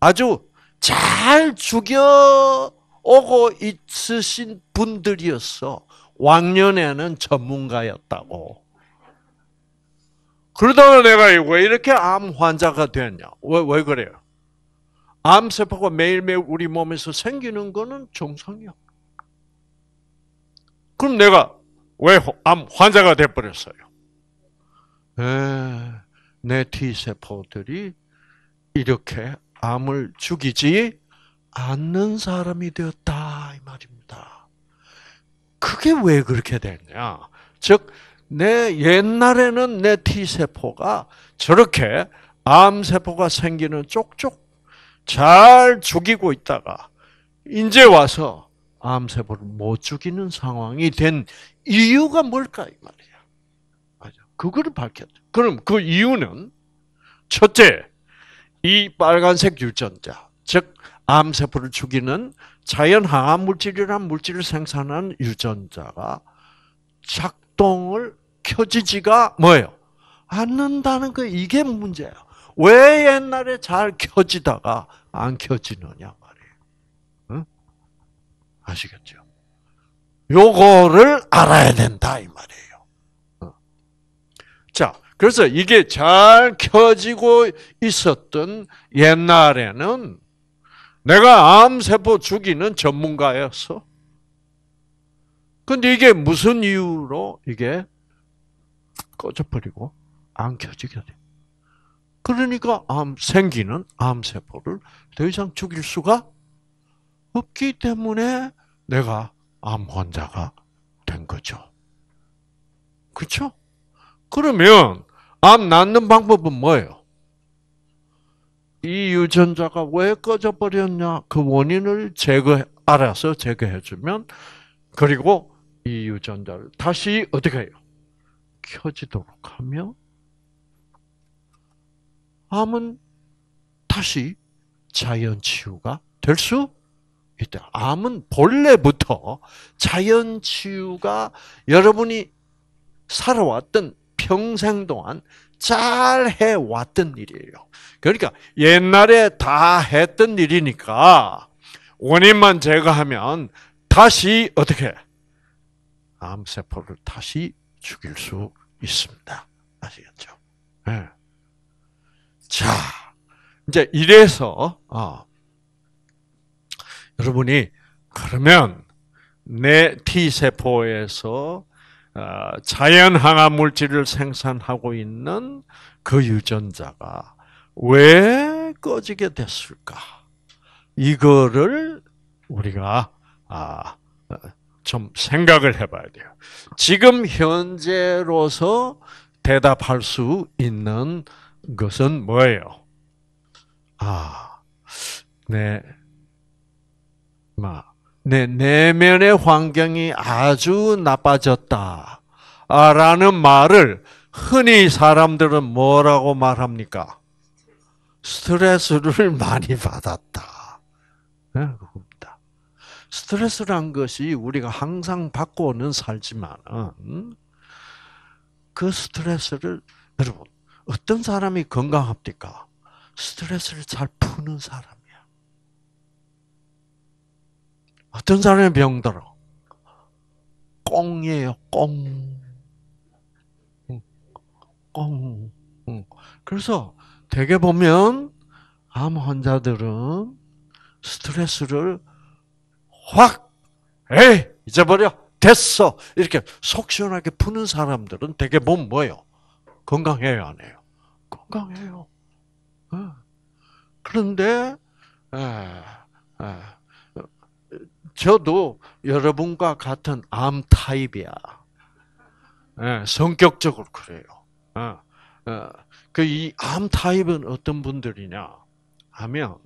아주 잘 죽여오고 있으신 분들이었어. 왕년에는 전문가였다고. 그러다가 내가 왜 이렇게 암 환자가 됐냐? 왜, 왜 그래요? 암세포가 매일매일 우리 몸에서 생기는 거는 정상이야. 그럼 내가 왜 암 환자가 돼버렸어요? 에, 내 T세포들이 이렇게 암을 죽이지 않는 사람이 되었다. 이 말입니다. 그게 왜 그렇게 됐냐. 즉, 내 옛날에는 내 T세포가 저렇게 암세포가 생기는 쪽쪽 잘 죽이고 있다가 이제 와서 암세포를 못 죽이는 상황이 된 이유가 뭘까 이 말이야. 맞아. 그거를 밝혔다. 그럼 그 이유는 첫째, 이 빨간색 유전자, 즉 암세포를 죽이는 자연 항암 물질이란 물질을 생산한 유전자가 작동을 켜지지가 뭐예요? 않는다는 거 이게 문제야. 왜 옛날에 잘 켜지다가 안 켜지느냐 말이에요. 응? 아시겠죠? 요거를 알아야 된다 이 말이에요. 어. 자, 그래서 이게 잘 켜지고 있었던 옛날에는 내가 암세포 죽이는 전문가였어. 근데 이게 무슨 이유로 이게 꺼져버리고 안 켜지게 돼. 그러니까 암 생기는 암세포를 더 이상 죽일 수가 없기 때문에 내가 암 환자가 된 거죠. 그렇죠? 그러면 암 낫는 방법은 뭐예요? 이 유전자가 왜 꺼져 버렸냐? 그 원인을 제거 알아서 제거해 주면 그리고 이 유전자를 다시 어떻게 해요? 켜지도록 하면 암은 다시 자연 치유가 될 수 있다. 암은 본래부터 자연 치유가 여러분이 살아왔던 평생 동안 잘 해왔던 일이에요. 그러니까 옛날에 다 했던 일이니까 원인만 제거하면 다시 어떻게 암세포를 다시 죽일 수 있습니다. 아시겠죠? 네. 자, 이제 이래서 어, 여러분이 그러면 내 T 세포에서 어, 자연 항암 물질을 생산하고 있는 그 유전자가 왜 꺼지게 됐을까? 이거를 우리가 아, 좀 생각을 해봐야 돼요. 지금 현재로서 대답할 수 있는 것은 뭐예요? 아, 내, 막, 내 내면의 환경이 아주 나빠졌다. 아, 라는 말을 흔히 사람들은 뭐라고 말합니까? 스트레스를 많이 받았다. 네, 그겁니다. 스트레스란 것이 우리가 항상 받고 는 살지만, 그 스트레스를, 여러분, 어떤 사람이 건강합니까? 스트레스를 잘 푸는 사람이야. 어떤 사람이 병들어? 꽁이에요, 꽁. 꽁. 그래서 대개 보면 암 환자들은 스트레스를 확, 에이, 잊어버려. 됐어. 이렇게 속 시원하게 푸는 사람들은 대개 보면 뭐예요? 건강해요, 안 해요? 건강해요. 어. 그런데 저도 여러분과 같은 암 타입이야. 성격적으로 그래요. 어, 어, 그이 암 타입은 어떤 분들이냐 하면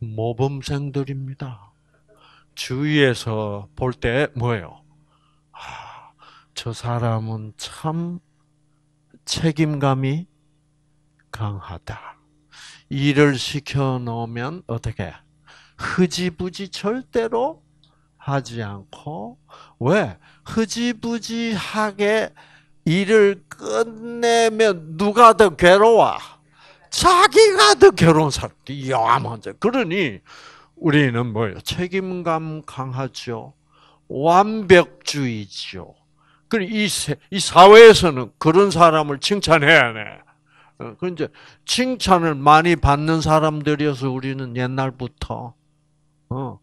모범생들입니다. 주위에서 볼 때 뭐예요? 아, 저 사람은 참 책임감이 강하다. 일을 시켜놓으면 어떻게? 흐지부지 절대로 하지 않고, 왜? 흐지부지하게 일을 끝내면 누가 더 괴로워? 자기가 더 괴로운 사람. 야만져. 그러니 우리는 뭐예요? 책임감 강하죠. 완벽주의죠. 그이 이 사회에서는 그런 사람을 칭찬해야 해. 어, 그 이제 칭찬을 많이 받는 사람들이어서 우리는 옛날부터 어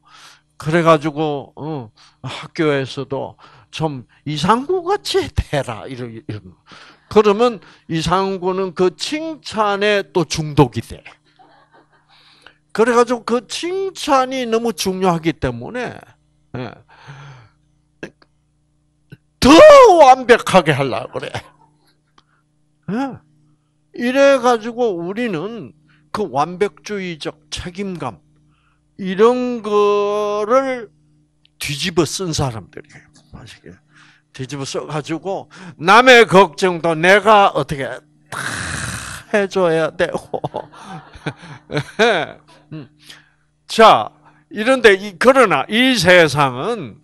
그래가지고 어 학교에서도 좀 이상구 같이 되라 이런, 그러면 이상구는 그 칭찬에 또 중독이 돼. 그래가지고 그 칭찬이 너무 중요하기 때문에 예. 더 완벽하게 하려고 그래. 예? 이래가지고 우리는 그 완벽주의적 책임감, 이런 거를 뒤집어 쓴 사람들이에요. 아시게 뒤집어 써가지고 남의 걱정도 내가 어떻게 다 해줘야 되고. 음. 자, 이런데 그러나 이 세상은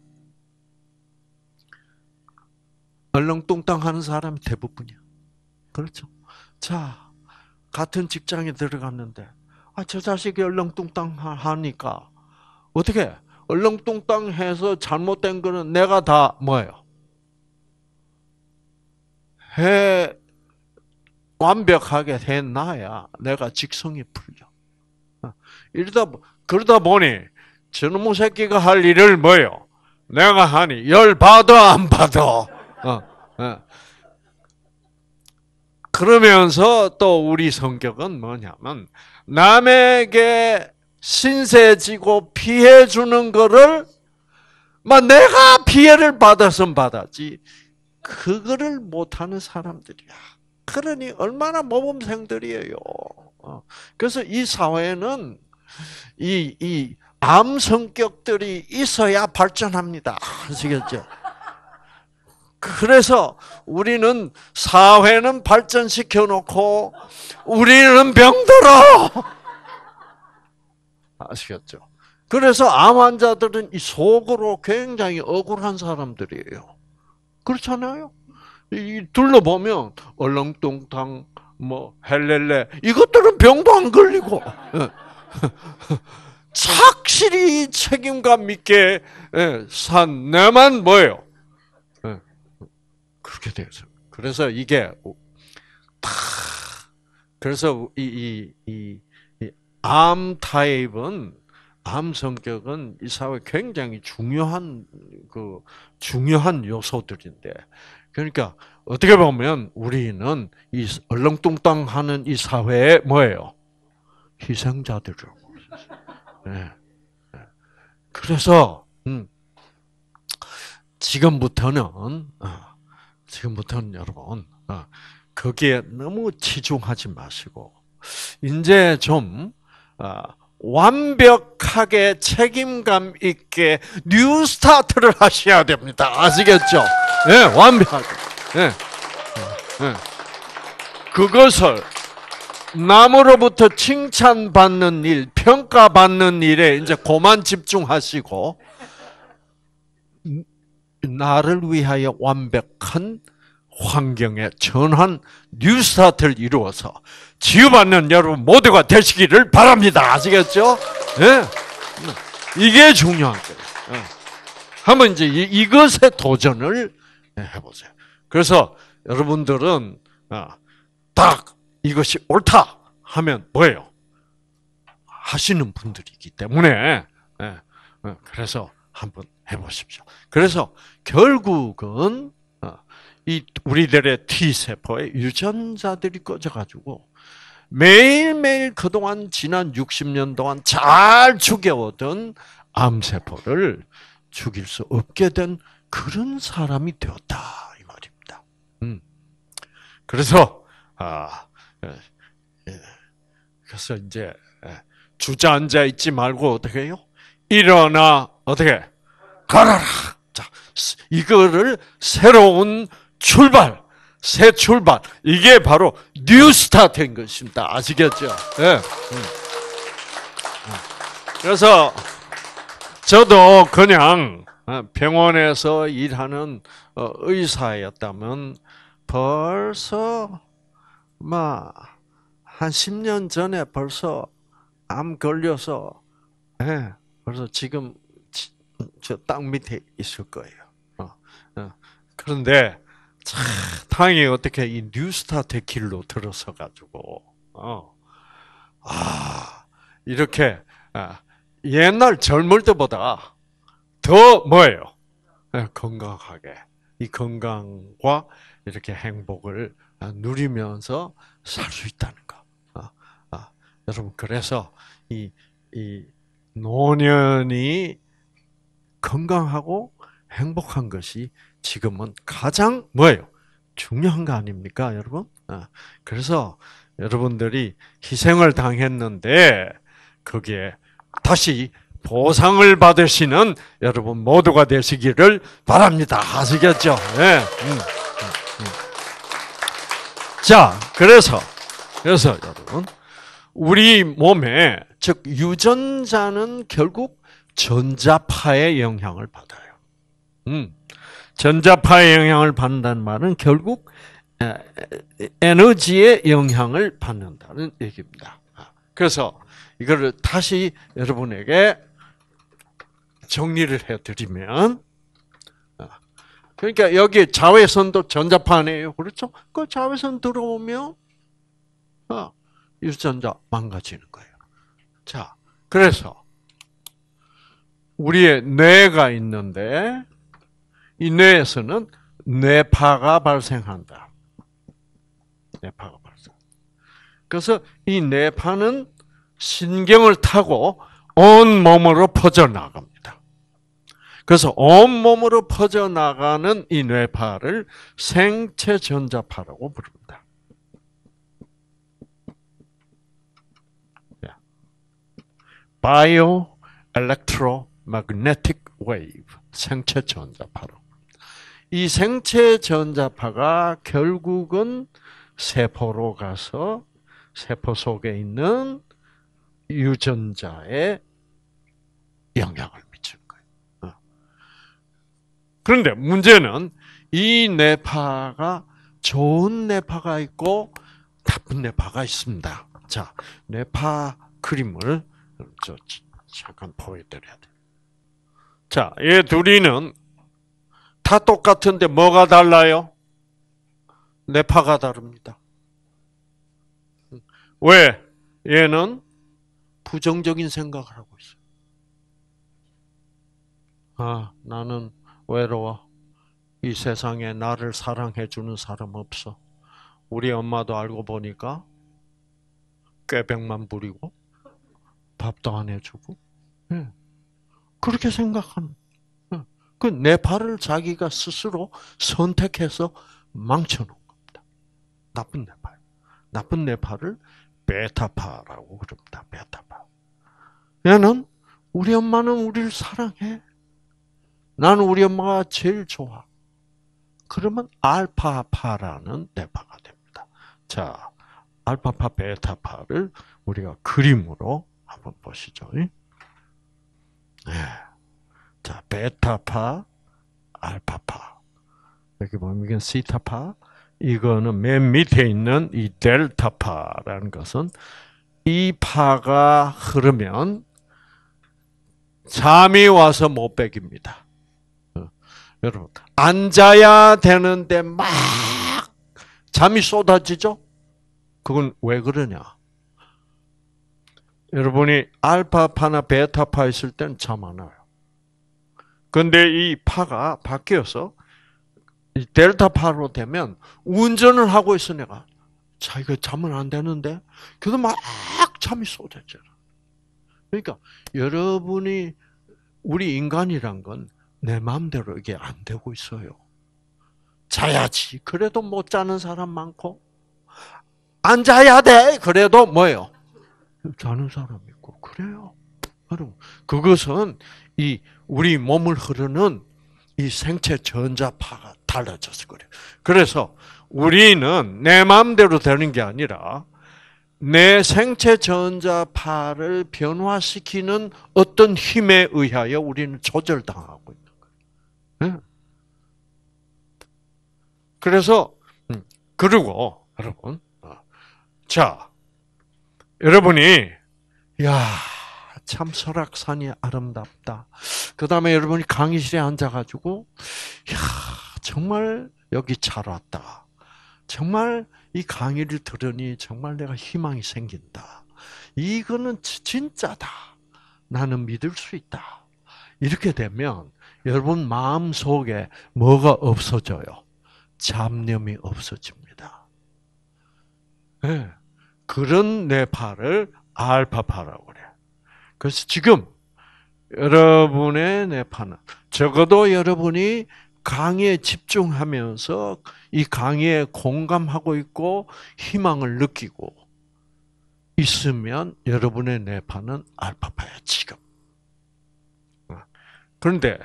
얼렁뚱땅 하는 사람이 대부분이야. 그렇죠? 자, 같은 직장에 들어갔는데, 아, 저 자식이 얼렁뚱땅 하니까, 어떻게, 얼렁뚱땅 해서 잘못된 거는 내가 다, 뭐예요? 해, 완벽하게 해놔야 내가 직성이 풀려. 이러다, 그러다 보니, 저놈의 새끼가 할 일을 뭐요? 내가 하니, 열받아, 안 받아? 어. 어. 그러면서 또 우리 성격은 뭐냐면 남에게 신세지고 피해 주는 거를 막 뭐 내가 피해를 받아선 받았지 그거를 못하는 사람들이야. 그러니 얼마나 모범생들이에요. 어. 그래서 이 사회는 이, 이 암 성격들이 있어야 발전합니다. 아시겠죠? 그래서 우리는 사회는 발전시켜 놓고 우리는 병들어. 아시겠죠? 그래서 암 환자들은 이 속으로 굉장히 억울한 사람들이에요. 그렇잖아요? 이 둘러보면 얼렁뚱땅 뭐 헬렐레 이것들은 병도 안 걸리고 착실히 책임감 있게 예, 산 내만 뭐예요? 그렇게 되어요 그래서 이게 다 그래서 이이이 암 타입은 암 성격은 이 사회 굉장히 중요한 그 중요한 요소들인데 그러니까 어떻게 보면 우리는 이 얼렁뚱땅하는 이사회에 뭐예요? 희생자들이라고. 네, 네. 그래서 음, 지금부터는 어, 지금부터는 여러분 어, 거기에 너무 치중하지 마시고 이제 좀 어, 완벽하게 책임감 있게 뉴 스타트를 하셔야 됩니다. 아시겠죠? 예, 네, 완벽하게. 예. 네. 그것을 남으로부터 칭찬받는 일, 평가받는 일에 이제 고만 집중하시고 나를 위하여 완벽한 환경에 전환 뉴스타트를 이루어서 지우받는 여러분 모두가 되시기를 바랍니다. 아시겠죠? 네. 이게 중요한 거예요. 예. 한번 이제 이것에 도전을 예, 해보세요. 그래서 여러분들은 아, 딱 이것이 옳다 하면 뭐예요? 하시는 분들이기 때문에 그래서 한번 해보십시오. 그래서 결국은 어, 이 우리들의 T 세포의 유전자들이 꺼져가지고 매일매일 그동안 지난 60년 동안 잘 죽여오던 암세포를 죽일 수 없게 된 그런 사람이 되었다. 이 말입니다. 음. 그래서, 아, 예, 예. 그래서 이제 예, 주저앉아 있지 말고 어떻게 해요? 일어나, 어떻게? 가라라. 자, 이거를 새로운 출발, 새 출발. 이게 바로 뉴 스타트인 것입니다. 아시겠죠? 네. 그래서 저도 그냥 어, 병원에서 일하는 어, 의사였다면 벌써 막한 10년 전에 벌써 암 걸려서 예, 벌써 지금 저땅 밑에 있을 거예요. 어, 어. 그런데 참, 당이 어떻게 이 뉴스타트 길로 들어서 가지고 어, 아 이렇게 아, 옛날 젊을 때보다 더 뭐예요? 예, 건강하게 이 건강과 이렇게 행복을 아, 누리면서 살 수 있다는 거. 아, 아, 여러분 그래서 이이 노년이 건강하고 행복한 것이 지금은 가장 뭐예요? 중요한 거 아닙니까, 여러분? 아, 그래서 여러분들이 희생을 당했는데 거기에 다시 보상을 받으시는 여러분 모두가 되시기를 바랍니다. 아시겠죠? 네. 음. 음. 자, 그래서 그래서 여러분 우리 몸에 즉 유전자는 결국 전자파의 영향을 받아요. 음. 전자파의 영향을 받는다는 말은 결국 에너지의 영향을 받는다는 얘기입니다. 아, 그래서 이거를 다시 여러분에게 정리를 해드리면, 아, 그러니까 여기 자외선도 전자파네요. 그렇죠? 그 자외선 들어오면, 아, 유전자 망가지는 거예요. 자, 그래서 우리의 뇌가 있는데 이 뇌에서는 뇌파가 발생한다. 뇌파가 발생. 그래서 이 뇌파는 신경을 타고 온 몸으로 퍼져 나갑니다. 그래서 온 몸으로 퍼져 나가는 이 뇌파를 생체 전자파라고 부릅니다. 네. 바이오 엘렉트로 magnetic wave, 생체 전자파로. 이 생체 전자파가 결국은 세포로 가서 세포 속에 있는 유전자에 영향을 미칠 거예요. 어. 그런데 문제는 이 뇌파가 좋은 뇌파가 있고 나쁜 뇌파가 있습니다. 자, 뇌파 그림을 잠깐 보여드려야 돼. 자, 얘 둘이는 다 똑같은데 뭐가 달라요? 내파가 다릅니다. 왜? 얘는 부정적인 생각을 하고 있어요. 아, 나는 외로워. 이 세상에 나를 사랑해 주는 사람 없어. 우리 엄마도 알고 보니까 꾀백만 부리고 밥도 안 해주고 네. 그렇게 생각하는. 그내 발을 자기가 스스로 선택해서 망쳐놓은 겁니다. 나쁜 내 발. 나쁜 내 발을 베타파라고 그럽니다. 베타파. 얘는 우리 엄마는 우리를 사랑해. 나는 우리 엄마가 제일 좋아. 그러면 알파파라는 대파가 됩니다. 자, 알파파, 베타파를 우리가 그림으로 한번 보시죠. 예. 자, 베타파, 알파파. 이렇게 보면 이건 시타파. 이거는 맨 밑에 있는 이 델타파라는 것은 이 파가 흐르면 잠이 와서 못 빼깁니다. 어, 여러분 앉아야 되는데 막 잠이 쏟아지죠. 그건 왜 그러냐? 여러분이 알파파나 베타파 있을 때는 잠 안 와요. 근데 이 파가 바뀌어서 델타파로 되면 운전을 하고 있어 내가. 자, 이거 잠은 안 되는데? 그래도 막 잠이 쏟아져요. 그러니까 여러분이 우리 인간이란 건 내 마음대로 이게 안 되고 있어요. 자야지. 그래도 못 자는 사람 많고 안 자야 돼. 그래도 뭐예요? 자는 사람 있고 그래요. 여러분 그것은 이 우리 몸을 흐르는 이 생체 전자파가 달라져서 그래요. 그래서 우리는 내 마음대로 되는 게 아니라 내 생체 전자파를 변화시키는 어떤 힘에 의하여 우리는 조절당하고 있는 거예요. 네. 그래서 음, 그리고 여러분 어, 자 여러분이 야, 참 설악산이 아름답다. 그다음에 여러분이 강의실에 앉아 가지고 야, 정말 여기 잘 왔다. 정말 이 강의를 들으니 정말 내가 희망이 생긴다. 이거는 진짜다. 나는 믿을 수 있다. 이렇게 되면 여러분 마음 속에 뭐가 없어져요? 잡념이 없어집니다. 네. 그런 내 파를 알파파라고 그래. 그래서 지금 여러분의 내 파는 적어도 여러분이 강의에 집중하면서 이 강의에 공감하고 있고 희망을 느끼고 있으면 여러분의 내파는 알파파야 지금. 그런데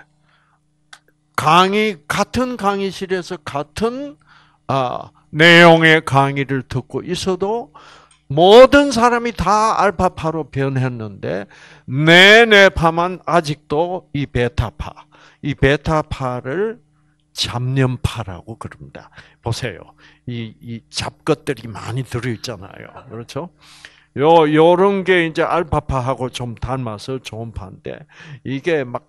강의 같은 강의실에서 같은 아, 내용의 강의를 듣고 있어도 모든 사람이 다 알파파로 변했는데 내 뇌파만 아직도 이 베타파, 이 베타파를 잡념파라고 그럽니다. 보세요. 이, 이 잡것들이 많이 들어있잖아요. 그렇죠? 요, 요런 게 이제 알파파하고 좀 닮아서 좋은 파인데, 이게 막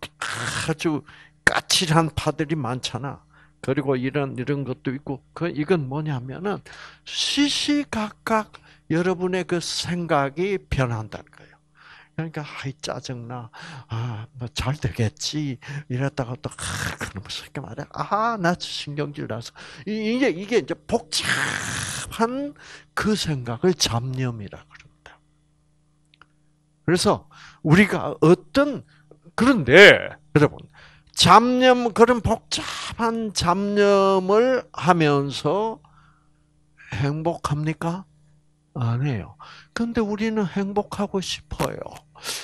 아주 까칠한 파들이 많잖아. 그리고 이런, 이런 것도 있고, 그, 이건 뭐냐면은 시시각각 여러분의 그 생각이 변한다는 거예요. 그러니까 아이 짜증나. 아, 뭐 잘 되겠지. 이랬다가 또 아, 그놈 새끼 말이 아, 나 신경질 나서. 이게 이게 이제 복잡한 그 생각을 잡념이라 그럽니다. 그래서 우리가 어떤 그런데 여러분 잡념 그런 복잡한 잡념을 하면서 행복합니까? 안 해요. 근데 우리는 행복하고 싶어요.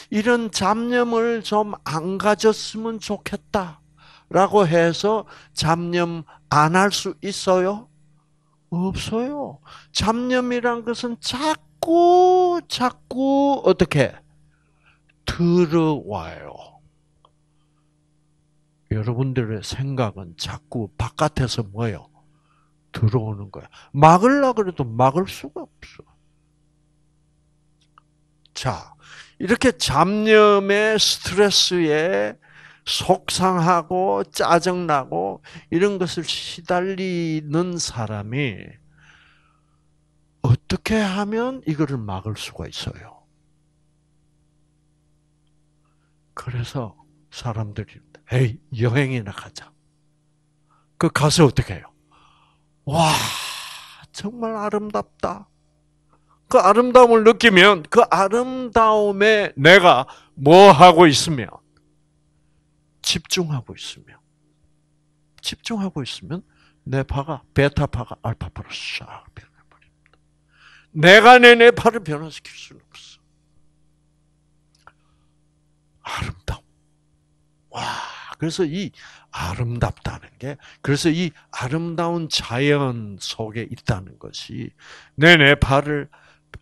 이런 잡념을 좀 안 가졌으면 좋겠다. 라고 해서 잡념 안 할 수 있어요? 없어요. 잡념이란 것은 자꾸, 자꾸, 어떻게? 들어와요. 여러분들의 생각은 자꾸 바깥에서 뭐예요? 들어오는 거야. 막을라 그래도 막을 수가 없어. 자, 이렇게 잡념에 스트레스에 속상하고 짜증나고 이런 것을 시달리는 사람이 어떻게 하면 이거를 막을 수가 있어요. 그래서 사람들이 에이 여행이나 가자. 그 가서 어떻게 해요? 와 정말 아름답다. 그 아름다움을 느끼면 그 아름다움에 내가 뭐 하고 있으며 집중하고 있으며 집중하고 있으면 내 파가 베타파가 알파파로 싹 변해버립니다. 내가 내내 파를 변화시킬 수는 없어. 아름다움. 와, 그래서 이 아름답다는 게 그래서 이 아름다운 자연 속에 있다는 것이 내 뇌파를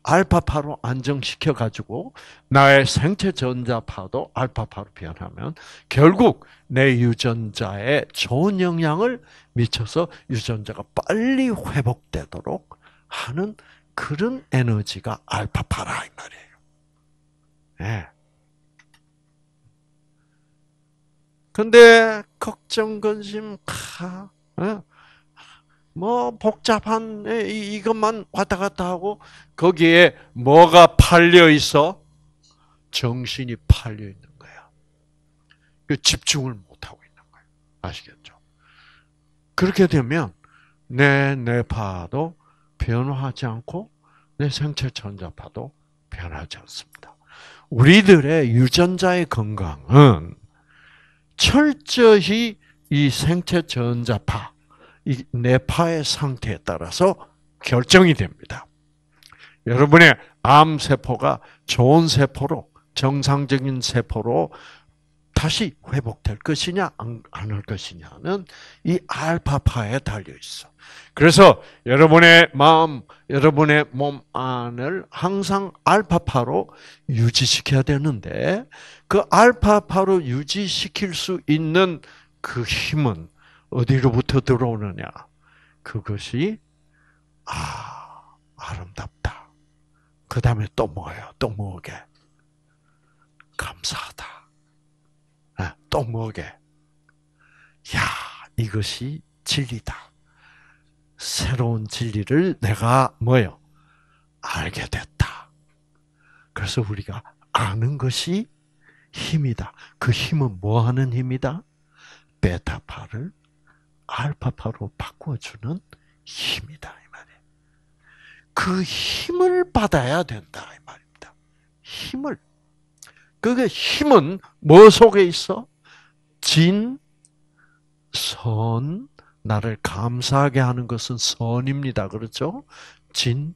알파파로 안정시켜 가지고 나의 생체 전자파도 알파파로 변하면 결국 내 유전자에 좋은 영향을 미쳐서 유전자가 빨리 회복되도록 하는 그런 에너지가 알파파라 이 말이에요. 예. 근데 걱정 근심 다 어? 뭐 복잡한 예, 이것만 왔다 갔다 하고 거기에 뭐가 팔려 있어? 정신이 팔려 있는 거야. 그 집중을 못 하고 있는 거야. 아시겠죠? 그렇게 되면 내 뇌파도 변화하지 않고 내 생체 전자파도 변하지 않습니다. 우리들의 유전자의 건강은 철저히 이 생체 전자파 이 뇌파의 상태에 따라서 결정이 됩니다. 여러분의 암세포가 좋은 세포로, 정상적인 세포로 다시 회복될 것이냐, 안할 것이냐는 이 알파파에 달려 있어. 그래서 여러분의 마음, 여러분의 몸 안을 항상 알파파로 유지시켜야 되는데, 그 알파파로 유지시킬 수 있는 그 힘은 어디로부터 들어오느냐? 그것이 아 아름답다. 그 다음에 또 뭐예요? 또 뭐게? 감사하다. 네, 또 뭐게? 야 이것이 진리다. 새로운 진리를 내가 뭐요? 알게 됐다. 그래서 우리가 아는 것이 힘이다. 그 힘은 뭐 하는 힘이다? 베타파를 알파파로 바꿔주는 힘이다 이 말이에요. 그 힘을 받아야 된다 이 말입니다. 힘을 그게 힘은 뭐 속에 있어? 진, 선, 나를 감사하게 하는 것은 선입니다. 그렇죠? 진,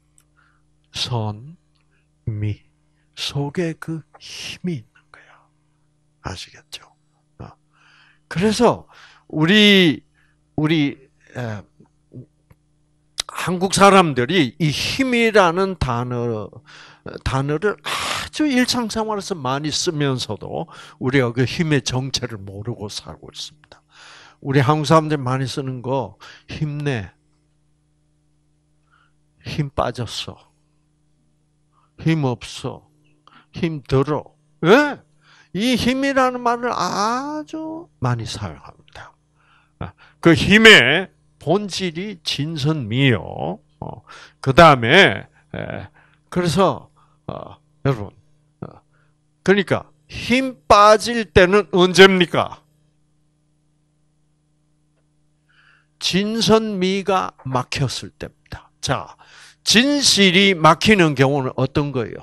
선, 미. 속에 그 힘이 있는 거예 아시겠죠? 어. 그래서 우리 우리 한국 사람들이 이 힘이라는 단어 단어를 아주 일상생활에서 많이 쓰면서도 우리가 그 힘의 정체를 모르고 살고 있습니다. 우리 한국 사람들이 많이 쓰는 거 힘내, 힘 빠졌어, 힘 없어, 힘 들어. 왜? 예? 이 힘이라는 말을 아주 많이 사용합니다. 아, 그 힘의 본질이 진선미요. 어, 그 다음에 그래서 어, 여러분 어, 그러니까 힘 빠질 때는 언제입니까? 진선미가 막혔을 때입니다. 자, 진실이 막히는 경우는 어떤 거예요?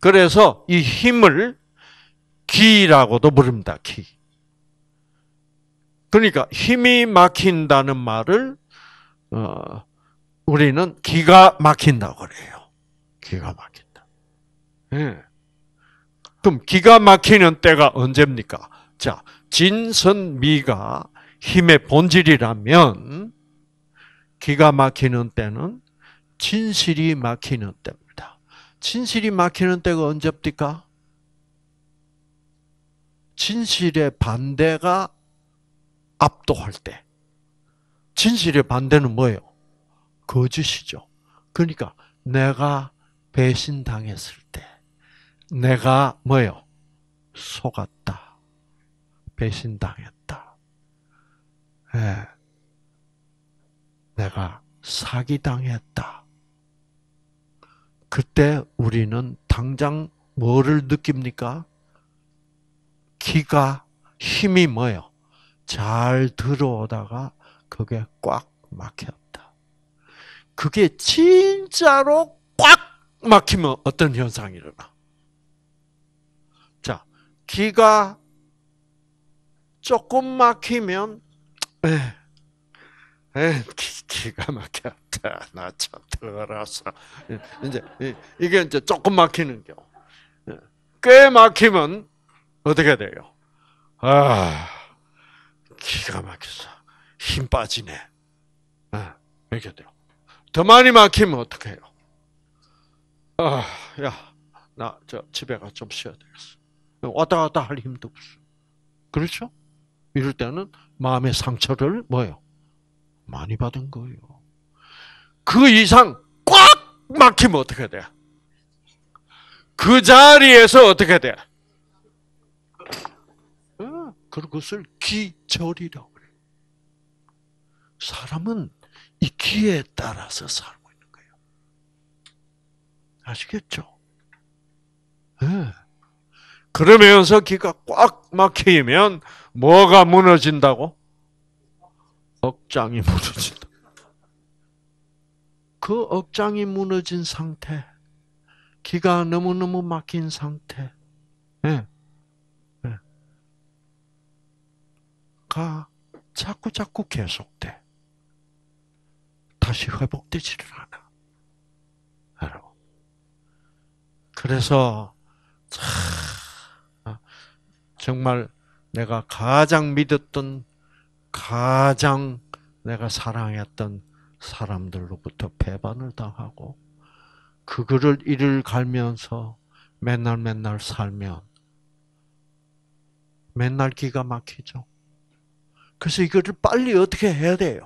그래서 이 힘을 기라고도 부릅니다. 기. 그러니까 힘이 막힌다는 말을 어, 우리는 기가 막힌다고 그래요. 기가 막힌다. 예. 그럼 기가 막히는 때가 언제입니까? 자, 진선미가 힘의 본질이라면 기가 막히는 때는 진실이 막히는 때입니다. 진실이 막히는 때가 언제입니까? 진실의 반대가 압도할 때 진실의 반대는 뭐예요? 거짓이죠. 그러니까 내가 배신당했을 때 내가 뭐예요? 속았다. 배신당했다. 네. 내가 사기당했다. 그때 우리는 당장 뭐를 느낍니까? 기가 힘이 뭐예요? 잘 들어오다가 그게 꽉 막혔다. 그게 진짜로 꽉 막히면 어떤 현상이 일어나? 자, 기가 조금 막히면 에, 에 기가 막혔다. 나참 더러서 이제 이게 이제 조금 막히는 경우. 꽤 막히면 어떻게 돼요? 아. 기가 막혔어. 힘 빠지네. 아, 이렇게 돼요. 더 많이 막히면 어떡해요? 아, 야, 나저 집에 가 좀 쉬어야 되겠어. 왔다 갔다 할 힘도 없어. 그렇죠? 이럴 때는 마음의 상처를 뭐요? 많이 받은 거예요. 그 이상 꽉 막히면 어떻게 돼? 그 자리에서 어떻게 돼? 그것을 기절이라고 해요 사람은 이 기에 따라서 살고 있는 거예요. 아시겠죠? 네. 그러면서 기가 꽉 막히면 뭐가 무너진다고? 억장이 무너진다. 그 억장이 무너진 상태, 기가 너무너무 막힌 상태, 네. 가 자꾸 자꾸 계속돼. 다시 회복되지를 않아. 그래서 정말 내가 가장 믿었던 가장 내가 사랑했던 사람들로부터 배반을 당하고 그거를 이를 갈면서 맨날 맨날 살면 맨날 기가 막히죠. 그래서 이거를 빨리 어떻게 해야 돼요?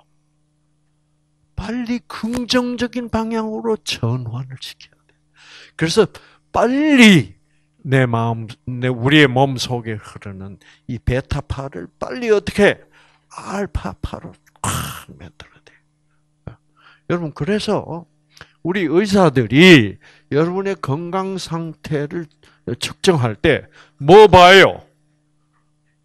빨리 긍정적인 방향으로 전환을 시켜야 돼. 그래서 빨리 내 마음, 내 우리의 몸 속에 흐르는 이 베타파를 빨리 어떻게 알파파로 확 만들어야 돼. 여러분 그래서 우리 의사들이 여러분의 건강 상태를 측정할 때 뭐 봐요?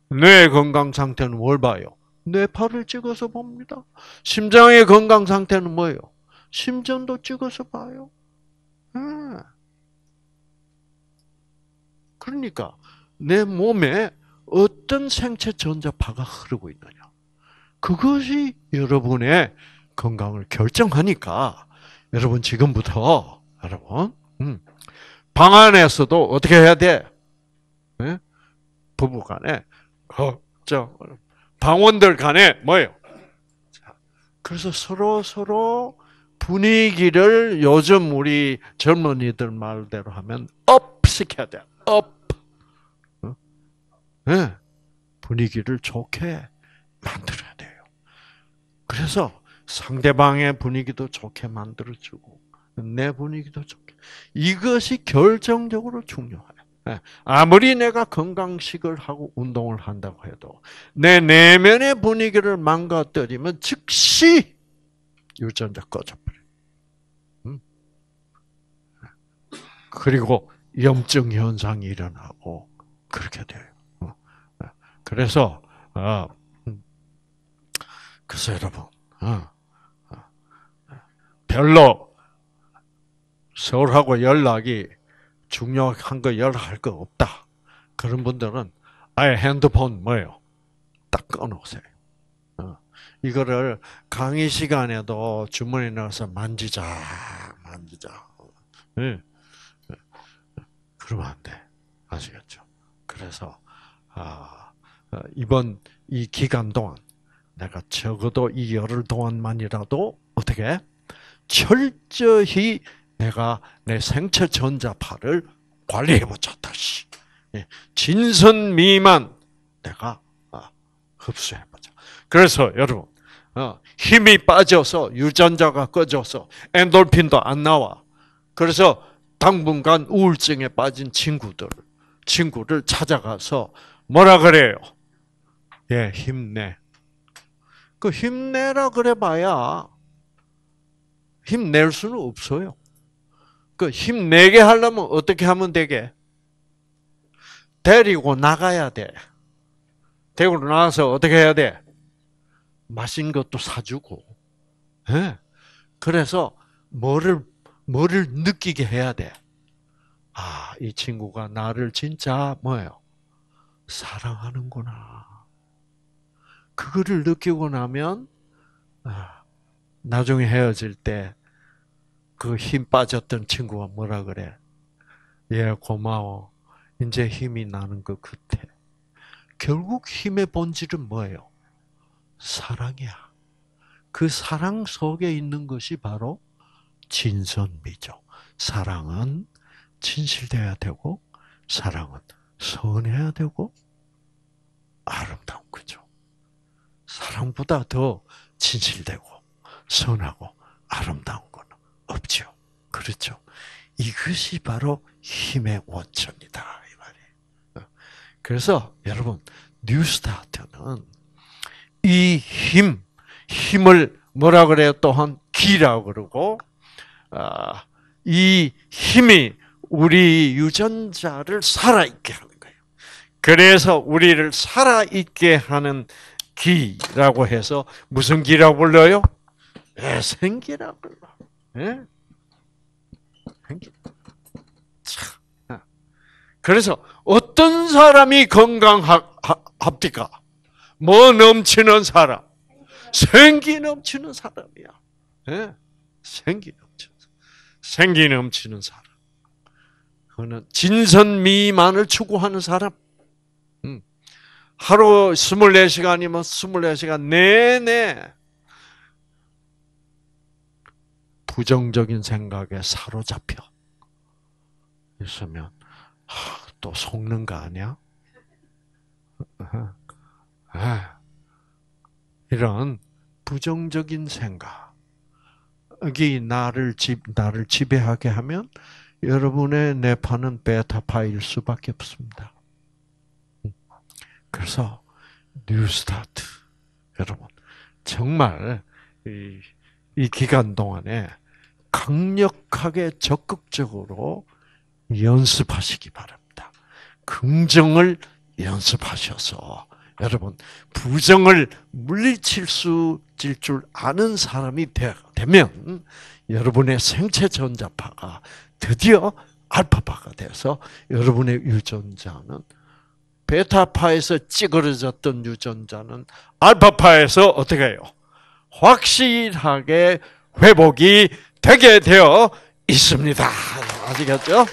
뇌 건강 상태는 뭘 봐요? 뇌파를 찍어서 봅니다. 심장의 건강 상태는 뭐예요? 심전도 찍어서 봐요. 아. 그러니까 내 몸에 어떤 생체 전자파가 흐르고 있느냐. 그것이 여러분의 건강을 결정하니까 여러분 지금부터 여러분 음, 방 안에서도 어떻게 해야 돼? 네? 예? 부부간에 걱정 방원들 간에 뭐예요? 그래서 서로 서로 분위기를 요즘 우리 젊은이들 말대로 하면 업 시켜야 돼. 업. 네. 어? 예. 분위기를 좋게 만들어야 돼요. 그래서 상대방의 분위기도 좋게 만들어주고 내 분위기도 좋게 이것이 결정적으로 중요해. 예, 아무리 내가 건강식을 하고 운동을 한다고 해도 내 내면의 분위기를 망가뜨리면 즉시 유전자 꺼져버려. 음? 그리고 염증 현상이 일어나고 그렇게 돼요. 음? 예, 그래서 그래서 어, 음. 여러분 어, 어. 별로 서울하고 연락이 중요한 거열할거 없다. 그런 분들은 아예 핸드폰 뭐예요? 딱 꺼놓으세요. 어. 이거를 강의 시간에도 주머니 넣어서 만지자, 만지자. 예. 그러면 안 돼. 아시겠죠? 그래서, 아, 어, 이번 이 기간 동안 내가 적어도 이 열흘 동안만이라도 어떻게? 철저히 내가 내 생체 전자파를 관리해보자 다시. 예, 진선 미만 내가 어, 흡수해보자. 그래서 여러분 어, 힘이 빠져서 유전자가 꺼져서 엔돌핀도 안 나와. 그래서 당분간 우울증에 빠진 친구들 친구를 찾아가서 뭐라 그래요? 예, 힘내. 그 힘내라 그래봐야 힘낼 수는 없어요. 그 힘내게 하려면 어떻게 하면 되게? 데리고 나가야 돼. 데리고 나가서 어떻게 해야 돼? 맛있는 것도 사주고. 네? 그래서 뭐를, 뭐를 느끼게 해야 돼? 아, 이 친구가 나를 진짜 뭐예요? 사랑하는구나. 그거를 느끼고 나면 아, 나중에 헤어질 때 그힘 빠졌던 친구가 뭐라 그래? 예, 고마워. 이제 힘이 나는 것 같아. 결국 힘의 본질은 뭐예요? 사랑이야. 그 사랑 속에 있는 것이 바로 진선미죠. 사랑은 진실돼야 되고, 사랑은 선해야 되고, 아름다운 거죠. 사랑보다 더 진실되고, 선하고, 아름다운 없죠. 그렇죠. 이것이 바로 힘의 원천이다. 이 말이에요. 어. 그래서 여러분, 뉴 스타트는 이 힘, 힘을 뭐라 그래요? 또한 기라고 그러고, 아, 이 힘이 우리 유전자를 살아있게 하는 거예요. 그래서 우리를 살아있게 하는 기라고 해서 무슨 기라고 불러요? 생기라고 불러. 예? 그래서 어떤 사람이 건강합니까? 뭐 넘치는 사람? 생기 넘치는 사람이야. 생기 예? 넘치는 생기 넘치는 사람. 그는 진선 미만을 추구하는 사람. 음. 하루 24시간이면 24시간 내내 부정적인 생각에 사로잡혀 있으면 아, 또 속는 거 아니야? 이런 부정적인 생각이 나를 집 나를 지배하게 하면 여러분의 뇌파는 베타파일 수밖에 없습니다. 그래서 뉴스타트 여러분 정말 이, 이 기간 동안에 강력하게 적극적으로 연습하시기 바랍니다. 긍정을 연습하셔서 여러분 부정을 물리칠 수줄 아는 사람이 되, 면 여러분의 생체 전자파가 드디어 알파파가 돼서 여러분의 유전자는 베타파에서 찌그러졌던 유전자는 알파파에서 어떻게 해요? 확실하게 회복이 되게 되어 있습니다. 아시겠죠?